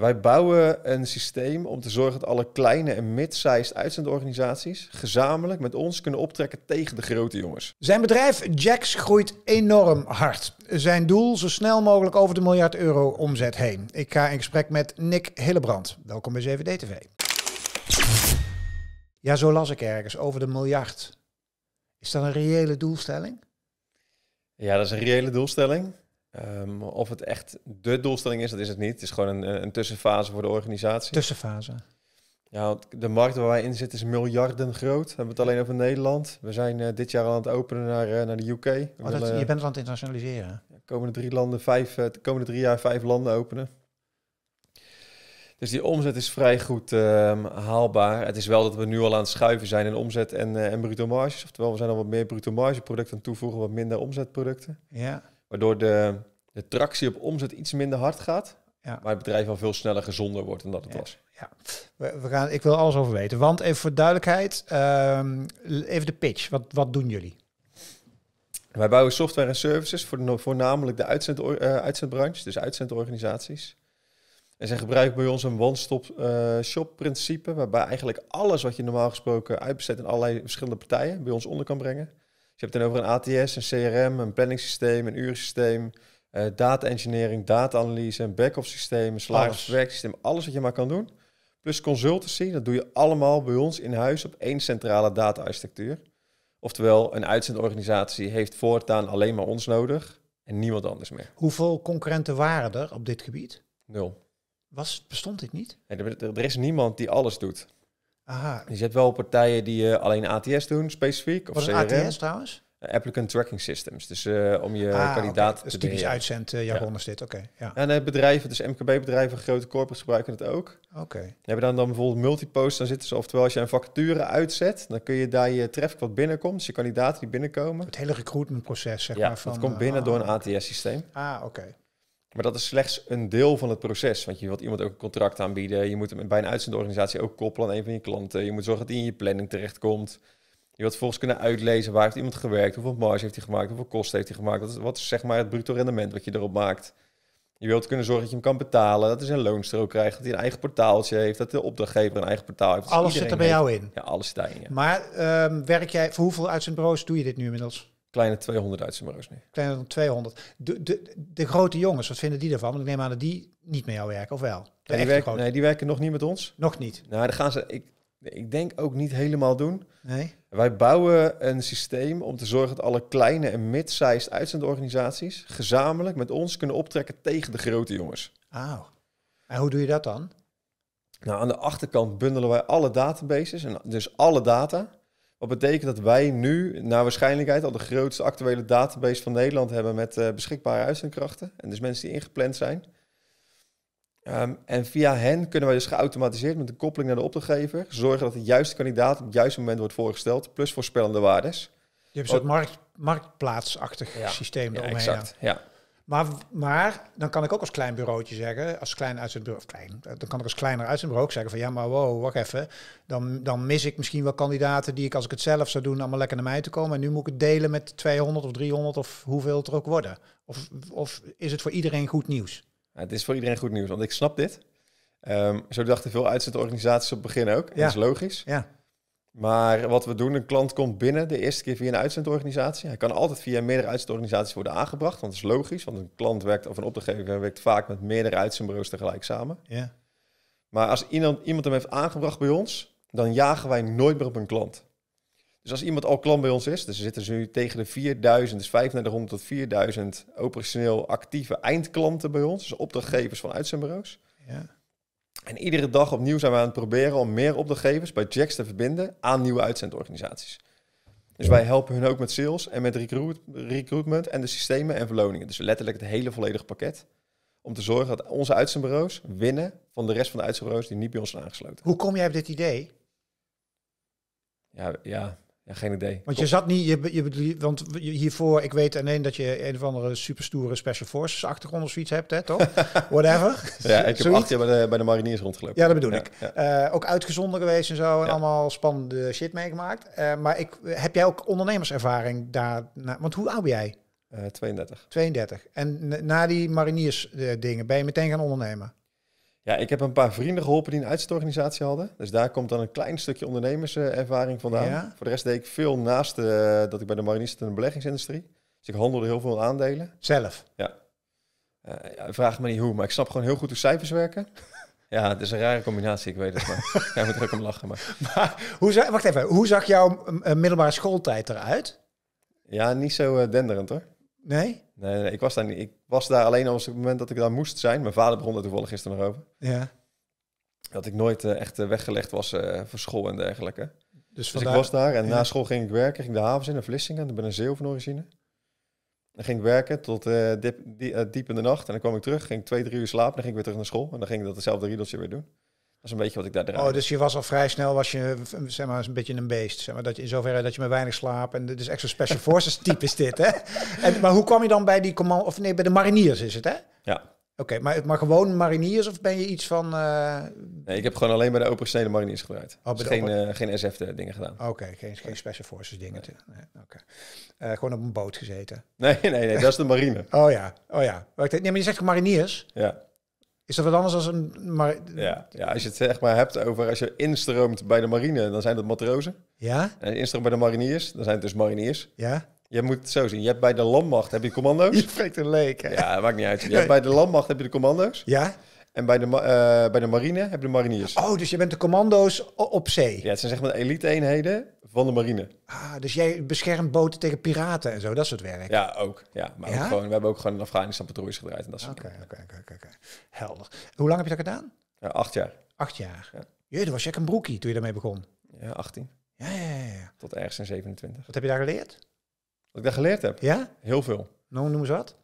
Wij bouwen een systeem om te zorgen dat alle kleine en mid-sized uitzendorganisaties gezamenlijk met ons kunnen optrekken tegen de grote jongens. Zijn bedrijf Jax groeit enorm hard. Zijn doel zo snel mogelijk over de miljard euro omzet heen. Ik ga in gesprek met Nick Hillebrand. Welkom bij 7 TV. Ja, zo las ik ergens over de miljard. Is dat een reële doelstelling? Ja, dat is een reële doelstelling. Ehm, of het echt de doelstelling is, dat is het niet. Het is gewoon een, eh, een tussenfase voor de organisatie. Tussenfase. Ja, de markt waar wij in zitten is miljarden groot. We hebben het alleen over Nederland. We zijn eh, dit jaar al aan het openen naar, eh, naar de UK. Oh, je bent het aan het internationaliseren. De komende drie, landen, vijf, de komende drie jaar vijf landen openen. Dus die omzet is vrij goed ehm, haalbaar. Het is wel dat we nu al aan het schuiven zijn in omzet en, en bruto marges. Oftewel, we zijn al wat meer bruto margeproducten aan toevoegen, wat minder omzetproducten. Ja. Waardoor de, de tractie op omzet iets minder hard gaat. Ja. Maar het bedrijf wel veel sneller gezonder wordt dan dat het was. Ja, we, we, gaan, ik wil alles over weten. Want even voor duidelijkheid, uh, even de pitch. Wat, wat doen jullie? Wij bouwen software en services voor voornamelijk de uitzend, eh, uitzendbranche, dus uitzendorganisaties. En zij gebruiken bij ons een one-stop-shop eh, principe, waarbij eigenlijk alles wat je normaal gesproken uitbesteedt in allerlei verschillende partijen bij ons onder kan brengen je hebt het over een ATS, een CRM, een planningssysteem, een urensysteem, uh, eh, data engineering, data analyse, een back-office systeem, een salariswerksysteem, alles. alles wat je maar kan doen. Plus consultancy, dat doe je allemaal bij ons in huis op één centrale data-architectuur. Oftewel, een uitzendorganisatie heeft voortaan alleen maar ons nodig en niemand anders meer. Hoeveel concurrenten waren er op dit gebied? Nul. Was, bestond dit niet? er is niemand die alles doet. Je zet wel partijen die eh, alleen ATS doen, specifiek. Of Wat is ATS trouwens? Eh, Applicant Tracking Systems. Dus eh, om je ah, kandidaat okay. te Dus typisch uitzendjargon ja. is dit, oké. Ja. En bedrijven, dus MKB-bedrijven, grote corporates gebruiken het ook. Oké. Okay. Hebben dan, dan bijvoorbeeld multipost, dan zitten ze, oftewel als je een vacature uitzet, dan kun je daar je traffic wat binnenkomt, dus je kandidaten die binnenkomen. Het hele recruitmentproces, zeg maar. Van, dat komt binnen door een oh, ATS-systeem. Ah, oké. Maar dat is slechts een deel van het proces. Want je wilt iemand ook een contract aanbieden. Je moet hem bij een uitzendorganisatie ook koppelen aan een van je klanten. Je moet zorgen dat hij in je planning terechtkomt. Je wilt volgens kunnen uitlezen waar heeft iemand gewerkt, hoeveel marge heeft hij gemaakt, hoeveel kosten heeft hij gemaakt. Wat is, zeg maar het bruto rendement wat je erop maakt. Je wilt kunnen zorgen dat je hem kan betalen, dat hij zijn loonstrook krijgt, dat hij een eigen portaaltje heeft, dat de opdrachtgever een eigen portaal heeft. alles zit er bij jou in? Ja, alles zit daarin. Maar ehm, werk jij, voor hoeveel uitzendbureaus doe je dit nu inmiddels? Kleine 200 uitzendbureaus nu. Kleiner dan 200. De, de, de grote jongens, wat vinden die ervan? Want ik neem aan dat die niet met jou werken, of wel? die werken, nee, die werken nog niet met ons. Nog niet? Nou, dat gaan ze, ik, ik denk ook niet helemaal doen. Nee. Wij bouwen een systeem om te zorgen dat alle kleine en mid-sized uitzendorganisaties gezamenlijk met ons kunnen optrekken tegen de grote jongens. Ah, en hoe doe je dat dan? Nou, aan de achterkant bundelen wij alle databases, en dus alle data. Wat betekent dat wij nu, naar waarschijnlijkheid, al de grootste actuele database van Nederland hebben met eh, beschikbare uitzendkrachten. En dus mensen die ingepland zijn. Ehm, en via hen kunnen wij dus geautomatiseerd met een koppeling naar de opdrachtgever zorgen dat de juiste kandidaat op het juiste moment wordt voorgesteld, plus voorspellende waardes. Je hebt een markt, marktplaatsachtig systeem eromheen. Ja, exact, ja. Maar, maar dan kan ik ook als klein bureautje zeggen, als klein uitzendbureau, of klein, eh, dan kan ik als kleiner uitzendbureau ook zeggen van ja, maar wow, wacht even. Dan, dan mis ik misschien wel kandidaten die ik als ik het zelf zou doen, allemaal lekker naar mij te komen. En nu moet ik het delen met 200 of 300 of hoeveel het er ook worden. Of, of is het voor iedereen goed nieuws? Ja, het is voor iedereen goed nieuws, want ik snap dit. Ehm, zo dachten veel uitzendorganisaties op het begin ook. Ja. Dat is logisch. Ja. Maar wat we doen, een klant komt binnen de eerste keer via een uitzendorganisatie. Hij kan altijd via meerdere uitzendorganisaties worden aangebracht. Want dat is logisch, want een klant werkt of een opdrachtgever werkt vaak met meerdere uitzendbureaus tegelijk samen. Ja. Maar als iemand, iemand hem heeft aangebracht bij ons, dan jagen wij nooit meer op een klant. Dus als iemand al klant bij ons is, dus er zitten nu tegen de 4000, dus 3500 tot 4000 operationeel actieve eindklanten bij ons, dus opdrachtgevers van uitzendbureaus. Ja. En iedere dag opnieuw zijn we aan het proberen om meer opdrachtgevers bij Jacks te verbinden aan nieuwe uitzendorganisaties. Dus wij helpen hun ook met sales en met recruitment en de systemen en verloningen. Dus letterlijk het hele volledige pakket. Om te zorgen dat onze uitzendbureaus winnen van de rest van de uitzendbureaus die niet bij ons zijn aangesloten. Hoe kom jij op dit idee? Ja, ja ja, geen idee. Want je zat niet, je, je, want hiervoor, ik weet alleen dat je een of andere superstoere Special Forces achtergrond of zoiets hebt, hè, toch? Whatever. ja, ik heb acht jaar bij de, mariniers rondgelopen. Ja, dat bedoel ik. Eh, ook uitgezonden geweest en zo en allemaal spannende shit meegemaakt. Eh, maar ik, heb jij ook ondernemerservaring daarna. Want hoe oud ben jij? Uh, 32. 32. En na die mariniers eh, dingen ben je meteen gaan ondernemen? Ja, ik heb een paar vrienden geholpen die een uitzendorganisatie hadden. Dus daar komt dan een klein stukje ondernemerservaring vandaan. Voor de rest deed ik veel naast eh, dat ik bij de marinisten in de beleggingsindustrie. Dus ik handelde heel veel aandelen. Zelf? Eh, ja. Vraag me niet hoe, maar ik snap gewoon heel goed hoe cijfers werken. ja, het is een rare combinatie, ik weet het. Maar jij moet er ook om lachen. Maar, maar hoe wacht even, hoe zag jouw eh, middelbare schooltijd eruit? Ja, niet zo denderend hoor. Nee? Nee, ik was daar niet. Ik was daar alleen op het moment dat ik daar moest zijn. Mijn vader begon er toevallig gisteren nog over. Ja. Dat ik nooit eh, echt eh, weggelegd was eh, voor school en dergelijke. Dus, dus ik was daar en na school ging ik werken. Ging de havens in Vlissingen. dan ben een zeeuw van origine. Dan ging ik werken tot diep, in de nacht. En dan kwam ik terug. Ging ik twee, drie uur slapen. Dan ging ik weer terug naar school. En dan ging ik dat hetzelfde riedeltje weer doen is een beetje wat ik daar draai. Oh, dus je was al vrij snel, was je zeg maar, een beetje een beest. Zeg maar, dat je, in zoverre dat je maar weinig slaapt. En dit is extra special forces type is dit, hè? En, maar hoe kwam je dan bij die command... Of nee, bij de mariniers is het, hè? Ja. Oké, maar, maar gewoon mariniers of ben je iets van... Eh, nee, ik heb gewoon alleen bij de operationele mariniers gebruikt. Oh, dus geen, eh, geen SF-dingen gedaan. Oké, geen, geen Special Forces dingen. Oké. Eh, gewoon op een boot gezeten. Nee, nee, nee, dat is de marine. oh ja, oh ja. Nee, maar je zegt mariniers? Ja. Is dat wat anders als een... Maar... Ja, ja, als je het zeg maar hebt over als je instroomt bij de marine, dan zijn dat matrozen. Ja. En instroomt bij de mariniers, dan zijn het dus mariniers. Ja. Je moet het zo zien. Je hebt bij de landmacht heb je commando's. Je spreekt een leek. Hè? Ja, maakt niet uit. Je hebt bij de landmacht heb je de commando's. Ja. En bij de, eh, bij de marine heb je de mariniers. Oh, dus je bent de commando's op zee. Ja, het zijn zeg maar elite eenheden van de marine. Ah, dus jij beschermt boten tegen piraten en zo, dat soort werk. Ja, ook. Ja, maar Ook gewoon, we hebben ook gewoon in Afghanistan patrouilles gedraaid en dat soort Oké, oké, oké. Helder. Hoe lang heb je dat gedaan? Ja, acht jaar. Acht jaar. Ja. Jee, dat was je een broekie toen je daarmee begon. Ja, 18. Ja, ja, ja. Tot ergens in 27. Wat heb je daar geleerd? Wat ik daar geleerd heb? Ja? Heel veel. Nou, noem eens wat.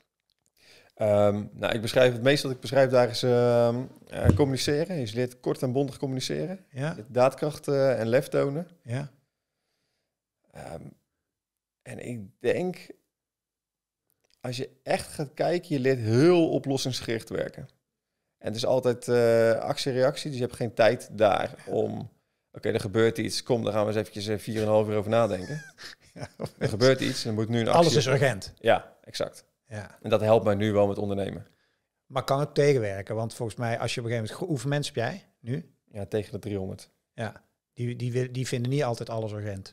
Ehm, nou, ik beschrijf het meest wat ik beschrijf daar is ehm, eh, communiceren. je leert kort en bondig communiceren. Ja. Daadkracht eh, en lef tonen. Ja. Ehm, en ik denk, als je echt gaat kijken, je leert heel oplossingsgericht werken. En het is altijd uh, actie-reactie, dus je hebt geen tijd daar om... Oké, er gebeurt iets, kom, daar gaan we eens eventjes 4,5 eh, uur over nadenken. er gebeurt iets en moet nu een actie... Alles is urgent. Ja, exact. Ja. En dat helpt mij nu wel met ondernemen. Maar kan het tegenwerken? Want volgens mij, als je op een gegeven moment... Hoeveel mensen heb jij nu? Ja, tegen de 300. Ja, die, die, die vinden niet altijd alles urgent.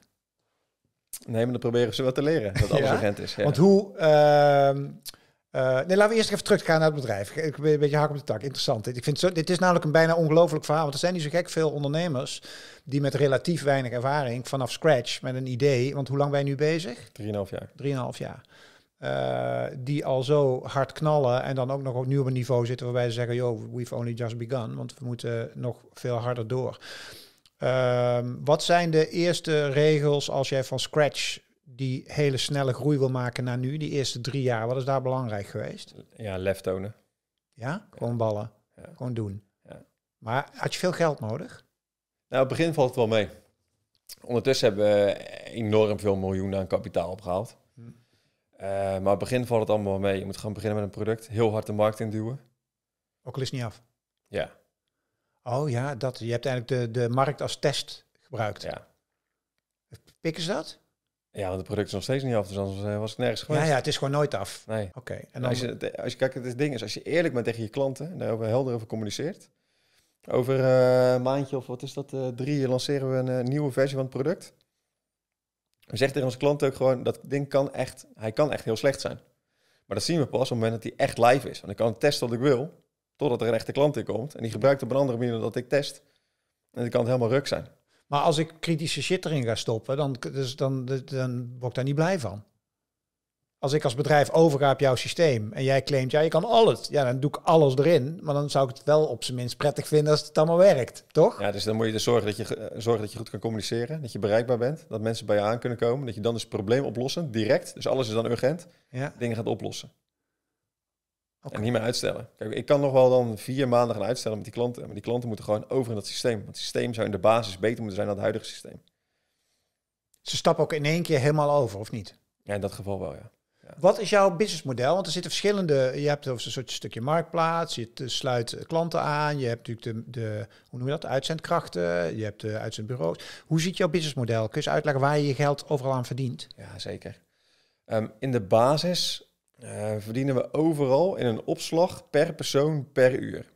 Nee, maar dan proberen ze wat te leren, dat alles ja? urgent is. Ja. Want hoe... Uh, nee, laten we eerst even teruggaan naar het bedrijf. Ik ben een beetje hak op de tak. Interessant. Ik vind zo, dit is namelijk een bijna ongelooflijk verhaal. Want er zijn niet zo gek veel ondernemers die met relatief weinig ervaring vanaf scratch met een idee. Want hoe lang ben je nu bezig? 3,5 jaar. 3,5 jaar. Eh, die al zo hard knallen en dan ook nog opnieuw op een niveau zitten waarbij ze zeggen: Yo, we've only just begun. Want we moeten nog veel harder door. Ehm, wat zijn de eerste regels als jij van scratch die hele snelle groei wil maken naar nu, die eerste drie jaar? Wat is daar belangrijk geweest? Ja, lef tonen. Ja, gewoon ballen. Ja. Gewoon doen. Ja. Maar had je veel geld nodig? Nou, op het begin valt het wel mee. Ondertussen hebben we enorm veel miljoenen aan kapitaal opgehaald. Hm. Eh, maar op het begin valt het allemaal mee. Je moet gewoon beginnen met een product. Heel hard de markt induwen. Ook al is het niet af. Ja. Oh ja, dat, je hebt eigenlijk de, de markt als test gebruikt. Ja. Pikken ze dat? Ja, want het product is nog steeds niet af, dus anders eh, was het nergens geweest. Ja, ja het is gewoon nooit af. Nee. Oké. en als, je, als je kijkt, het ding is, als je eerlijk bent tegen je klanten, en daarover helder over communiceert, over een eh, maandje of wat is dat, uh, drie, lanceren we een nieuwe versie van het product. We zeggen tegen onze klanten ook gewoon, dat ding kan echt, hij kan echt heel slecht zijn. Maar dat zien we pas op het moment dat hij echt live is. Want ik kan testen wat ik wil, Totdat er een echte klant in komt. En die gebruikt op een andere manier dan dat ik test. En dan kan het helemaal ruk zijn. Maar als ik kritische shit erin ga stoppen, dus dan, dan, dan word ik daar niet blij van. Als ik als bedrijf overga op jouw systeem en jij claimt, ja, je kan alles. Ja, dan doe ik alles erin. Maar dan zou ik het wel op zijn minst prettig vinden als het allemaal werkt, toch? Ja, dus dan moet je dus zorgen dat je, eh, zorgen dat je goed kan communiceren. Dat je bereikbaar bent. Dat mensen bij je aan kunnen komen. Dat je dan dus oplossen direct, dus alles is dan urgent, ja. dingen gaat oplossen. En niet meer uitstellen. Kijk, ik kan nog wel dan vier maanden gaan uitstellen met die klanten. Maar die klanten moeten gewoon over in dat systeem. Want het systeem zou in de basis beter moeten zijn dan het huidige systeem. Ze stappen ook in één keer helemaal over, of niet? Ja, in dat geval wel, ja. Wat is jouw businessmodel? Want er zitten verschillende... Je hebt een soort stukje marktplaats. Je eh, sluit eh, klanten aan. Je hebt natuurlijk de, de hoe noem je dat, uitzendkrachten. Je hebt de eh, uitzendbureaus. Hoe ziet jouw businessmodel? Kun je eens uitleggen waar je je geld overal aan verdient? Ja, zeker. Ehm, in de basis eh, verdienen we overal in een opslag per persoon per uur.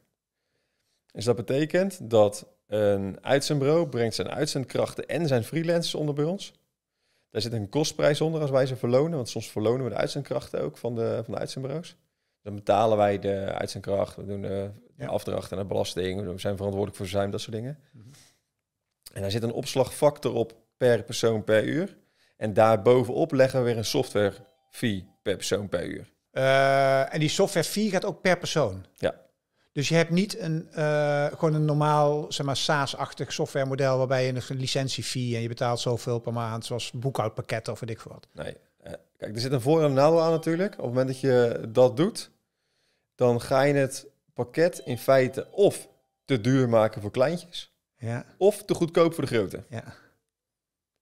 Dus dat betekent dat een uitzendbureau brengt zijn uitzendkrachten en zijn freelancers onder bij ons. Daar zit een kostprijs onder als wij ze verlonen, want soms verlonen we de uitzendkrachten ook van de, van de uitzendbureaus. Dan betalen wij de uitzendkracht, we doen de, afdracht en de belasting, we zijn verantwoordelijk voor zijn dat soort dingen. Mhm. En daar zit een opslagfactor op per persoon per uur. En daarbovenop leggen we weer een software fee per persoon per uur. Eh, en die software fee gaat ook per persoon? Ja. Dus je hebt niet een, eh, gewoon een normaal zeg maar, SaaS-achtig softwaremodel waarbij je een fee en je betaalt zoveel per maand, zoals boekhoudpakketten of weet ik wat. Nee. Eh, kijk, er zit een voor- en nadeel aan natuurlijk. Op het moment dat je dat doet, dan ga je het pakket in feite of te duur maken voor kleintjes, ja. of te goedkoop voor de grote. Ja.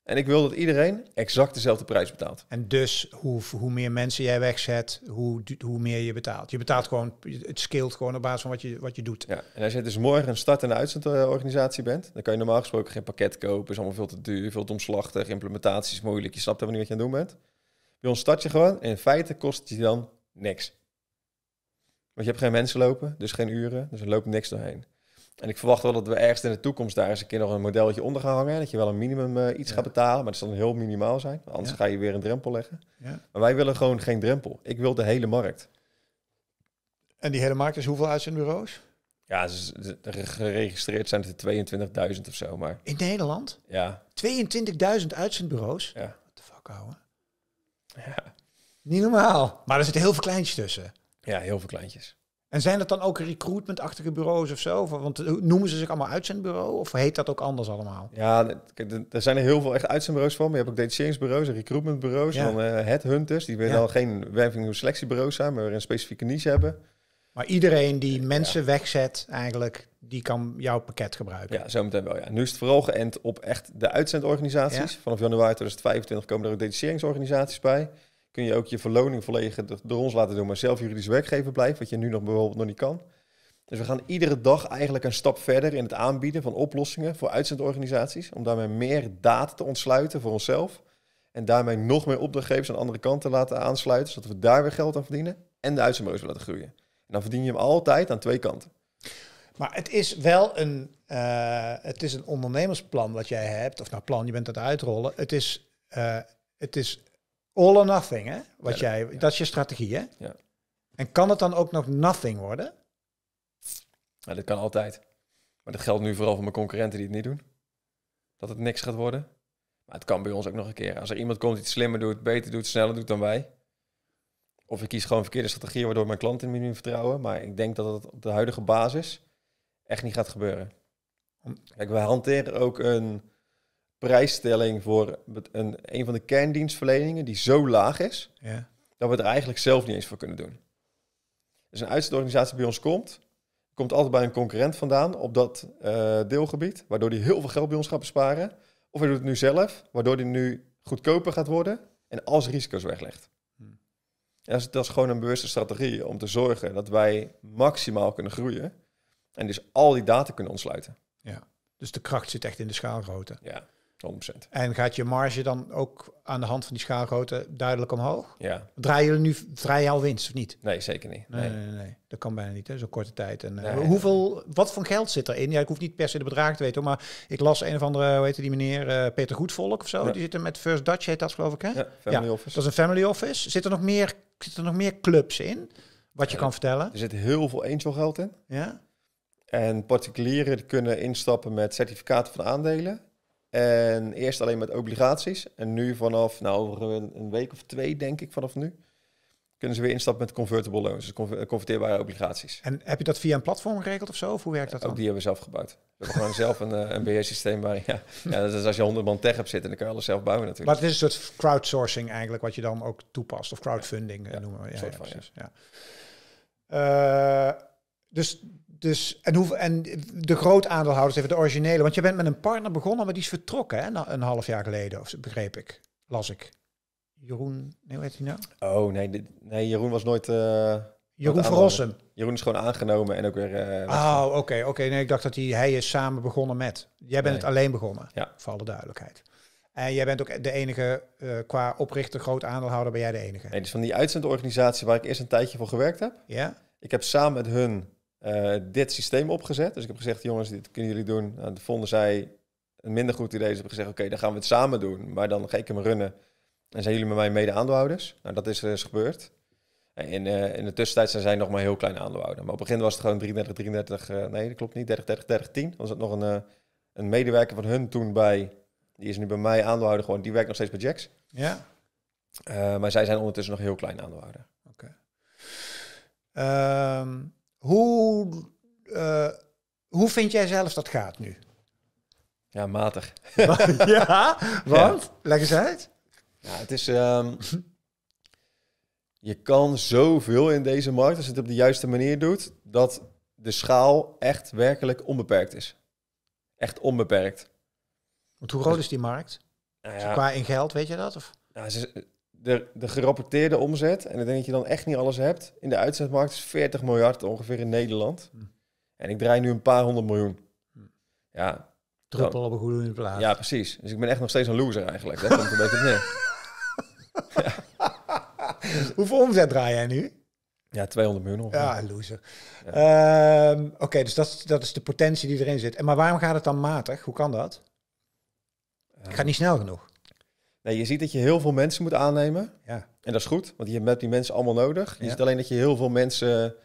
En ik wil dat iedereen exact dezelfde prijs betaalt. En dus hoe, hoe meer mensen jij wegzet, hoe, hoe meer je betaalt. Je betaalt gewoon, het scaleert gewoon op basis van wat je, wat je doet. Ja, en als je dus morgen een start- en uitzendorganisatie bent, dan kan je normaal gesproken geen pakket kopen. Is allemaal veel te duur, veel te omslachtig, implementatie is moeilijk. Je snapt helemaal niet wat je aan het doen bent. Bij ons start je gewoon en in feite kost je dan niks. Want je hebt geen mensen lopen, dus geen uren, dus er loopt niks doorheen. En ik verwacht wel dat we ergens in de toekomst daar eens een keer nog een modelletje onder gaan hangen. Dat je wel een minimum eh, iets gaat betalen, maar dat zal dan heel minimaal zijn. Anders ga je weer een drempel leggen. Ja. Maar wij willen gewoon geen drempel. Ik wil de hele markt. En die hele markt is hoeveel uitzendbureaus? Ja, geregistreerd zijn het er 22.000 of zo. Maar... In Nederland? Ja. 22.000 uitzendbureaus? Ja. What the fuck, ouwe? Ja. Niet normaal. Maar er zitten heel veel kleintjes tussen. Ja, heel veel kleintjes. En zijn dat dan ook recruitmentachtige bureaus of zo? Want eh, noemen ze zich allemaal uitzendbureau? Of heet dat ook anders allemaal? Ja, er zijn er heel veel echt uitzendbureaus van. Maar je hebt ook detacheringsbureaus en recruitmentbureaus. En dan uh, eh, headhunters, die zijn al geen werving- of selectiebureaus zijn, maar weer een specifieke niche hebben. Maar iedereen die mensen wegzet eigenlijk, die kan jouw pakket gebruiken. Ja, zometeen wel. Ja. Nu is het vooral geënt op echt de uitzendorganisaties. Vanaf januari 2025 komen er ook detacheringsorganisaties bij kun je ook je verloning volledig door ons laten doen, maar zelf juridisch werkgever blijft, wat je nu nog bijvoorbeeld nog niet kan. Dus we gaan iedere dag eigenlijk een stap verder in het aanbieden van oplossingen voor uitzendorganisaties, om daarmee meer data te ontsluiten voor onszelf. En daarmee nog meer opdrachtgevers aan de andere kanten te laten aansluiten, zodat we daar weer geld aan verdienen en de uitzendbureaus laten groeien. En dan verdien je hem altijd aan twee kanten. Maar het is wel een, eh, het is een ondernemersplan wat jij hebt, of nou plan, je bent het uitrollen. Het is, eh, het is all or nothing, hè? Wat jij, Dat is je strategie, hè? Ja. En kan het dan ook nog nothing worden? Ja, dat kan altijd. Maar dat geldt nu vooral voor mijn concurrenten die het niet doen. Dat het niks gaat worden. Maar het kan bij ons ook nog een keer. Als er iemand komt die het slimmer doet, beter doet, sneller doet dan wij. Of ik kies gewoon verkeerde strategieën waardoor mijn klanten minder vertrouwen. Maar ik denk dat het op de huidige basis echt niet gaat gebeuren. Kijk, we hanteren ook een prijsstelling voor een, een van de kerndienstverleningen die zo laag is, ja. dat we er eigenlijk zelf niet eens voor kunnen doen. Dus een uitzendorganisatie bij ons komt, komt altijd bij een concurrent vandaan op dat eh, deelgebied, waardoor die heel veel geld bij ons gaat besparen. Of hij doet het nu zelf, waardoor die nu goedkoper gaat worden en als risico's weglegt. Hmm. Dat, is, dat is gewoon een bewuste strategie om te zorgen dat wij maximaal kunnen groeien en dus al die data kunnen ontsluiten. Ja, dus de kracht zit echt in de schaalgrootte. Ja. En gaat je marge dan ook aan de hand van die schaalgrootte duidelijk omhoog? Ja. Draaien jullie nu al winst of niet? Nee, zeker niet. Nee, nee, nee, dat kan bijna niet, zo'n korte tijd. En, eh, hoeveel, wat voor geld zit erin? Ja, ik hoef niet per se de bedragen te weten, maar ik las een of andere, hoe heette die meneer, eh, Peter Goedvolk of zo. Die zit er met First Dutch, heet dat geloof ik, hè? Ja, Family Office. Dat is een Family Office. Zit er nog meer, zit er nog meer clubs in? Wat je kan vertellen? Er zit heel veel angel geld in. Ja. En particulieren kunnen instappen met certificaten van aandelen. En eerst alleen met obligaties. En nu vanaf, nou over een week of twee denk ik vanaf nu, kunnen ze weer instappen met convertible loans, dus converteerbare obligaties. En heb je dat via een platform geregeld of zo? Of hoe werkt dat dan? Ook die hebben we zelf gebouwd. We hebben gewoon zelf een, eh, een beheersysteem bij. Ja. ja, dat is als je honderd man tech hebt zitten, dan kan je alles zelf bouwen natuurlijk. Maar het is een soort crowdsourcing eigenlijk, wat je dan ook toepast. Of crowdfunding eh, ja, noemen we. Ja, ja, ja. Eh, dus dus, en, hoe, en de groot aandeelhouders, even de originele. Want je bent met een partner begonnen, maar die is vertrokken hè, een half jaar geleden, of, begreep ik. Las ik. Jeroen, nee, hoe heet hij nou? Oh, nee, de, nee Jeroen was nooit... Eh, Jeroen Verrossen. Jeroen is gewoon aangenomen en ook weer... Uh, oh, oké, oké. Nee, ik dacht dat hij, hij is samen begonnen met. Jij bent het alleen begonnen, ja. voor alle duidelijkheid. En jij bent ook de enige eh, qua oprichter, groot aandeelhouder, ben jij de enige? Nee, dus van die uitzendorganisatie waar ik eerst een tijdje voor gewerkt heb. Ja. Ik heb samen met hun eh, dit systeem opgezet. Dus ik heb gezegd, jongens, dit kunnen jullie doen. Nou, dat vonden zij een minder goed idee. Dus ik heb gezegd, oké, dan gaan we het samen doen. Maar dan ga ik hem runnen. En zijn jullie met mij mede aandeelhouders? Nou, dat is dus gebeurd. En eh, in de tussentijd zijn zij nog maar heel klein aandeelhouder. Maar op het begin was het gewoon 33, 33, nee, dat klopt niet, 30, 30, 30, 10. Was het nog een, een medewerker van hun toen bij, die is nu bij mij aandeelhouder gewoon, die werkt nog steeds bij Jax. Ja. maar zij zijn ondertussen nog heel klein aandeelhouder. Oké. Ehm, hoe, eh, hoe vind jij zelf dat gaat nu? Ja, matig. ja, want? Ja. Leg eens uit. Ja, het is... Ehm, je kan zoveel in deze markt, als je het op de juiste manier doet, dat de schaal echt werkelijk onbeperkt is. Echt onbeperkt. Want hoe groot is die markt? Nou qua in geld, weet je dat? Of? de, de gerapporteerde omzet, en ik denk dat je dan echt niet alles hebt, in de uitzendmarkt is 40 miljard ongeveer in Nederland. Hm. En ik draai nu een paar honderd miljoen. Hm. Ja. Druppel op een goede plaats. Ja, precies. Dus ik ben echt nog steeds een loser eigenlijk. Dat komt een beetje neer. Hoeveel omzet draai jij nu? Ja, 200 miljoen. Ongeveer. Ja, loser. Ehm, oké, dus dat, dat is de potentie die erin zit. En maar waarom gaat het dan matig? Hoe kan dat? Het gaat ehm. niet snel genoeg. Nee, je ziet dat je heel veel mensen moet aannemen. Ja. En dat is goed, want je hebt die mensen allemaal nodig. Je ja. ziet alleen dat je heel veel mensen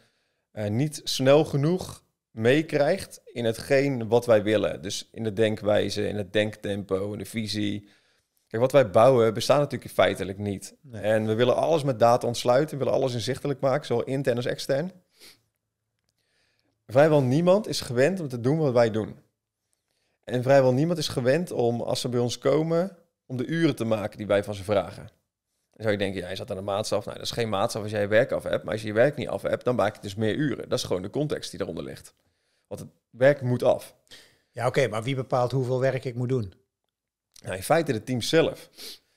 eh, niet snel genoeg meekrijgt in hetgeen wat wij willen. Dus in de denkwijze, in het denktempo, in de visie. Kijk, wat wij bouwen bestaat natuurlijk feitelijk niet. En we willen alles met data ontsluiten, we willen alles inzichtelijk maken, zowel intern als extern. Vrijwel niemand is gewend om te doen wat wij doen. En vrijwel niemand is gewend om, als ze bij ons komen, om de uren te maken die wij van ze vragen. Dan zou je denken, jij zat aan de maatstaf. Nou, dat is geen maatstaf als jij werk af hebt. Maar als je je werk niet af hebt, dan maak je dus meer uren. Dat is gewoon de context die eronder ligt. Want het werk moet af. Ja, oké, maar wie bepaalt hoeveel werk ik moet doen? Nou, in feite de team zelf.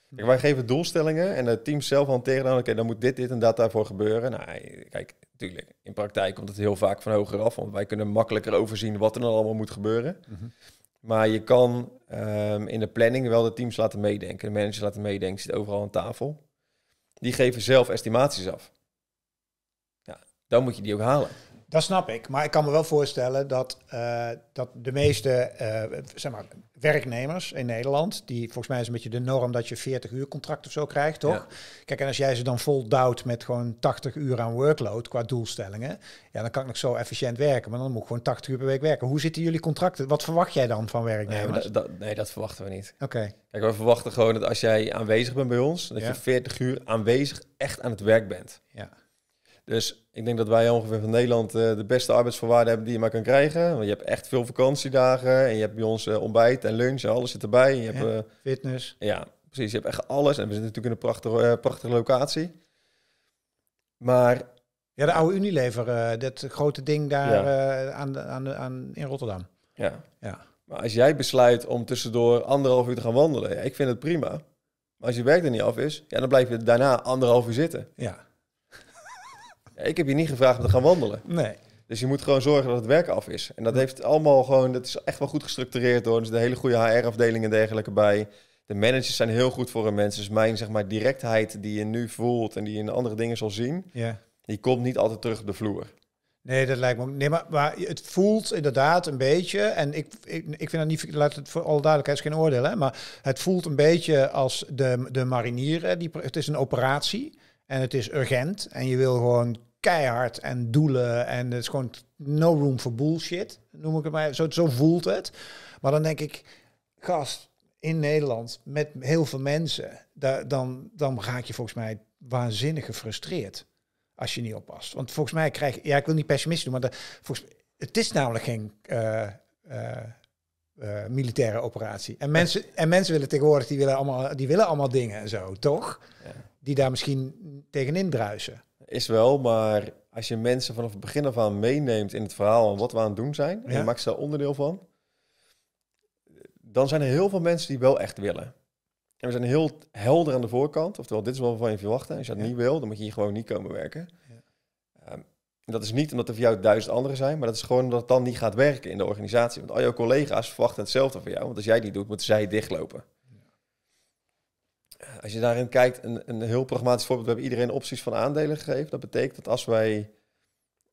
wij geven doelstellingen en het team zelf hanteren dan, oké, dan moet dit, dit en dat daarvoor gebeuren. Nou, kijk, natuurlijk, in praktijk komt het heel vaak van hoger af, want wij kunnen makkelijker overzien wat er dan allemaal moet gebeuren. Mhm. Maar je kan ehm, in de planning wel de teams laten meedenken. De managers laten meedenken. Zit overal aan tafel. Die geven zelf estimaties af. Ja, dan moet je die ook halen. Dat snap ik. Maar ik kan me wel voorstellen dat, eh, dat de meeste eh, zeg maar, werknemers in Nederland. Die volgens mij is een beetje de norm dat je 40 uur contract of zo krijgt, toch? Kijk, en als jij ze dan voldouwt met gewoon 80 uur aan workload qua doelstellingen, ja, dan kan ik nog zo efficiënt werken. Maar dan moet ik gewoon 80 uur per week werken. Hoe zitten jullie contracten? Wat verwacht jij dan van werknemers? Nee, dat, nee dat verwachten we niet. Oké. Kijk, we verwachten gewoon dat als jij aanwezig bent bij ons, dat ja. je 40 uur aanwezig echt aan het werk bent. Ja. Dus ik denk dat wij ongeveer van Nederland eh, de beste arbeidsvoorwaarden hebben die je maar kan krijgen. Want je hebt echt veel vakantiedagen en je hebt bij ons eh, ontbijt en lunch alles zit erbij. Je hebt, eh, fitness. Ja, precies. Je hebt echt alles. En we zitten natuurlijk in een prachtige, prachtige locatie. Maar... Ja, de oude Unilever, uh, dat grote ding daar aan, aan, aan, in Rotterdam. Ja. ja. Maar als jij besluit om tussendoor anderhalf uur te gaan wandelen, ja, ik vind het prima. Maar als je werk er niet af is, ja, dan blijf je daarna anderhalf uur zitten. Ja. Ik heb je niet gevraagd om te gaan wandelen. Nee. Dus je moet gewoon zorgen dat het werk af is. En dat heeft allemaal gewoon, dat is echt wel goed gestructureerd door. Dus er zit een hele goede HR-afdeling en dergelijke bij. De managers zijn heel goed voor hun mensen. Dus mijn zeg maar, directheid die je nu voelt en die je in andere dingen zal zien, ja. die komt niet altijd terug op de vloer. Nee, dat lijkt me Nee, maar, maar het voelt inderdaad een beetje. En ik, ik, ik vind dat niet, laat het voor alle duidelijkheid geen oordeel, hè, maar het voelt een beetje als de, de marinier. Die, het is een operatie. En het is urgent. En je wil gewoon keihard en doelen. En het is gewoon no room for bullshit. Noem ik het maar. Zo, zo voelt het. Maar dan denk ik, gast, in Nederland met heel veel mensen. dan, dan raak je volgens mij waanzinnig gefrustreerd. Als je niet oppast. Want volgens mij krijg Ja, ik wil niet pessimistisch doen, maar volgens, het is namelijk geen. Eh, eh, eh, militaire operatie. En mensen, en mensen willen tegenwoordig, die willen allemaal, die willen allemaal dingen en zo, toch? Ja die daar misschien tegenin druisen. Is wel, maar als je mensen vanaf het begin af aan meeneemt in het verhaal en wat we aan het doen zijn, en je maakt ze daar onderdeel van, dan zijn er heel veel mensen die wel echt willen. En we zijn heel helder aan de voorkant, oftewel dit is wel van je verwachten. Als je dat niet wil, dan moet je hier gewoon niet komen werken. Ja. Ehm, en dat is niet omdat er voor jou duizend anderen zijn, maar dat is gewoon omdat het dan niet gaat werken in de organisatie. Want al jouw collega's verwachten hetzelfde van jou. Want als jij die niet doet, moeten zij dichtlopen als je daarin kijkt, een, een heel pragmatisch voorbeeld. We hebben iedereen opties van aandelen gegeven. Dat betekent dat als wij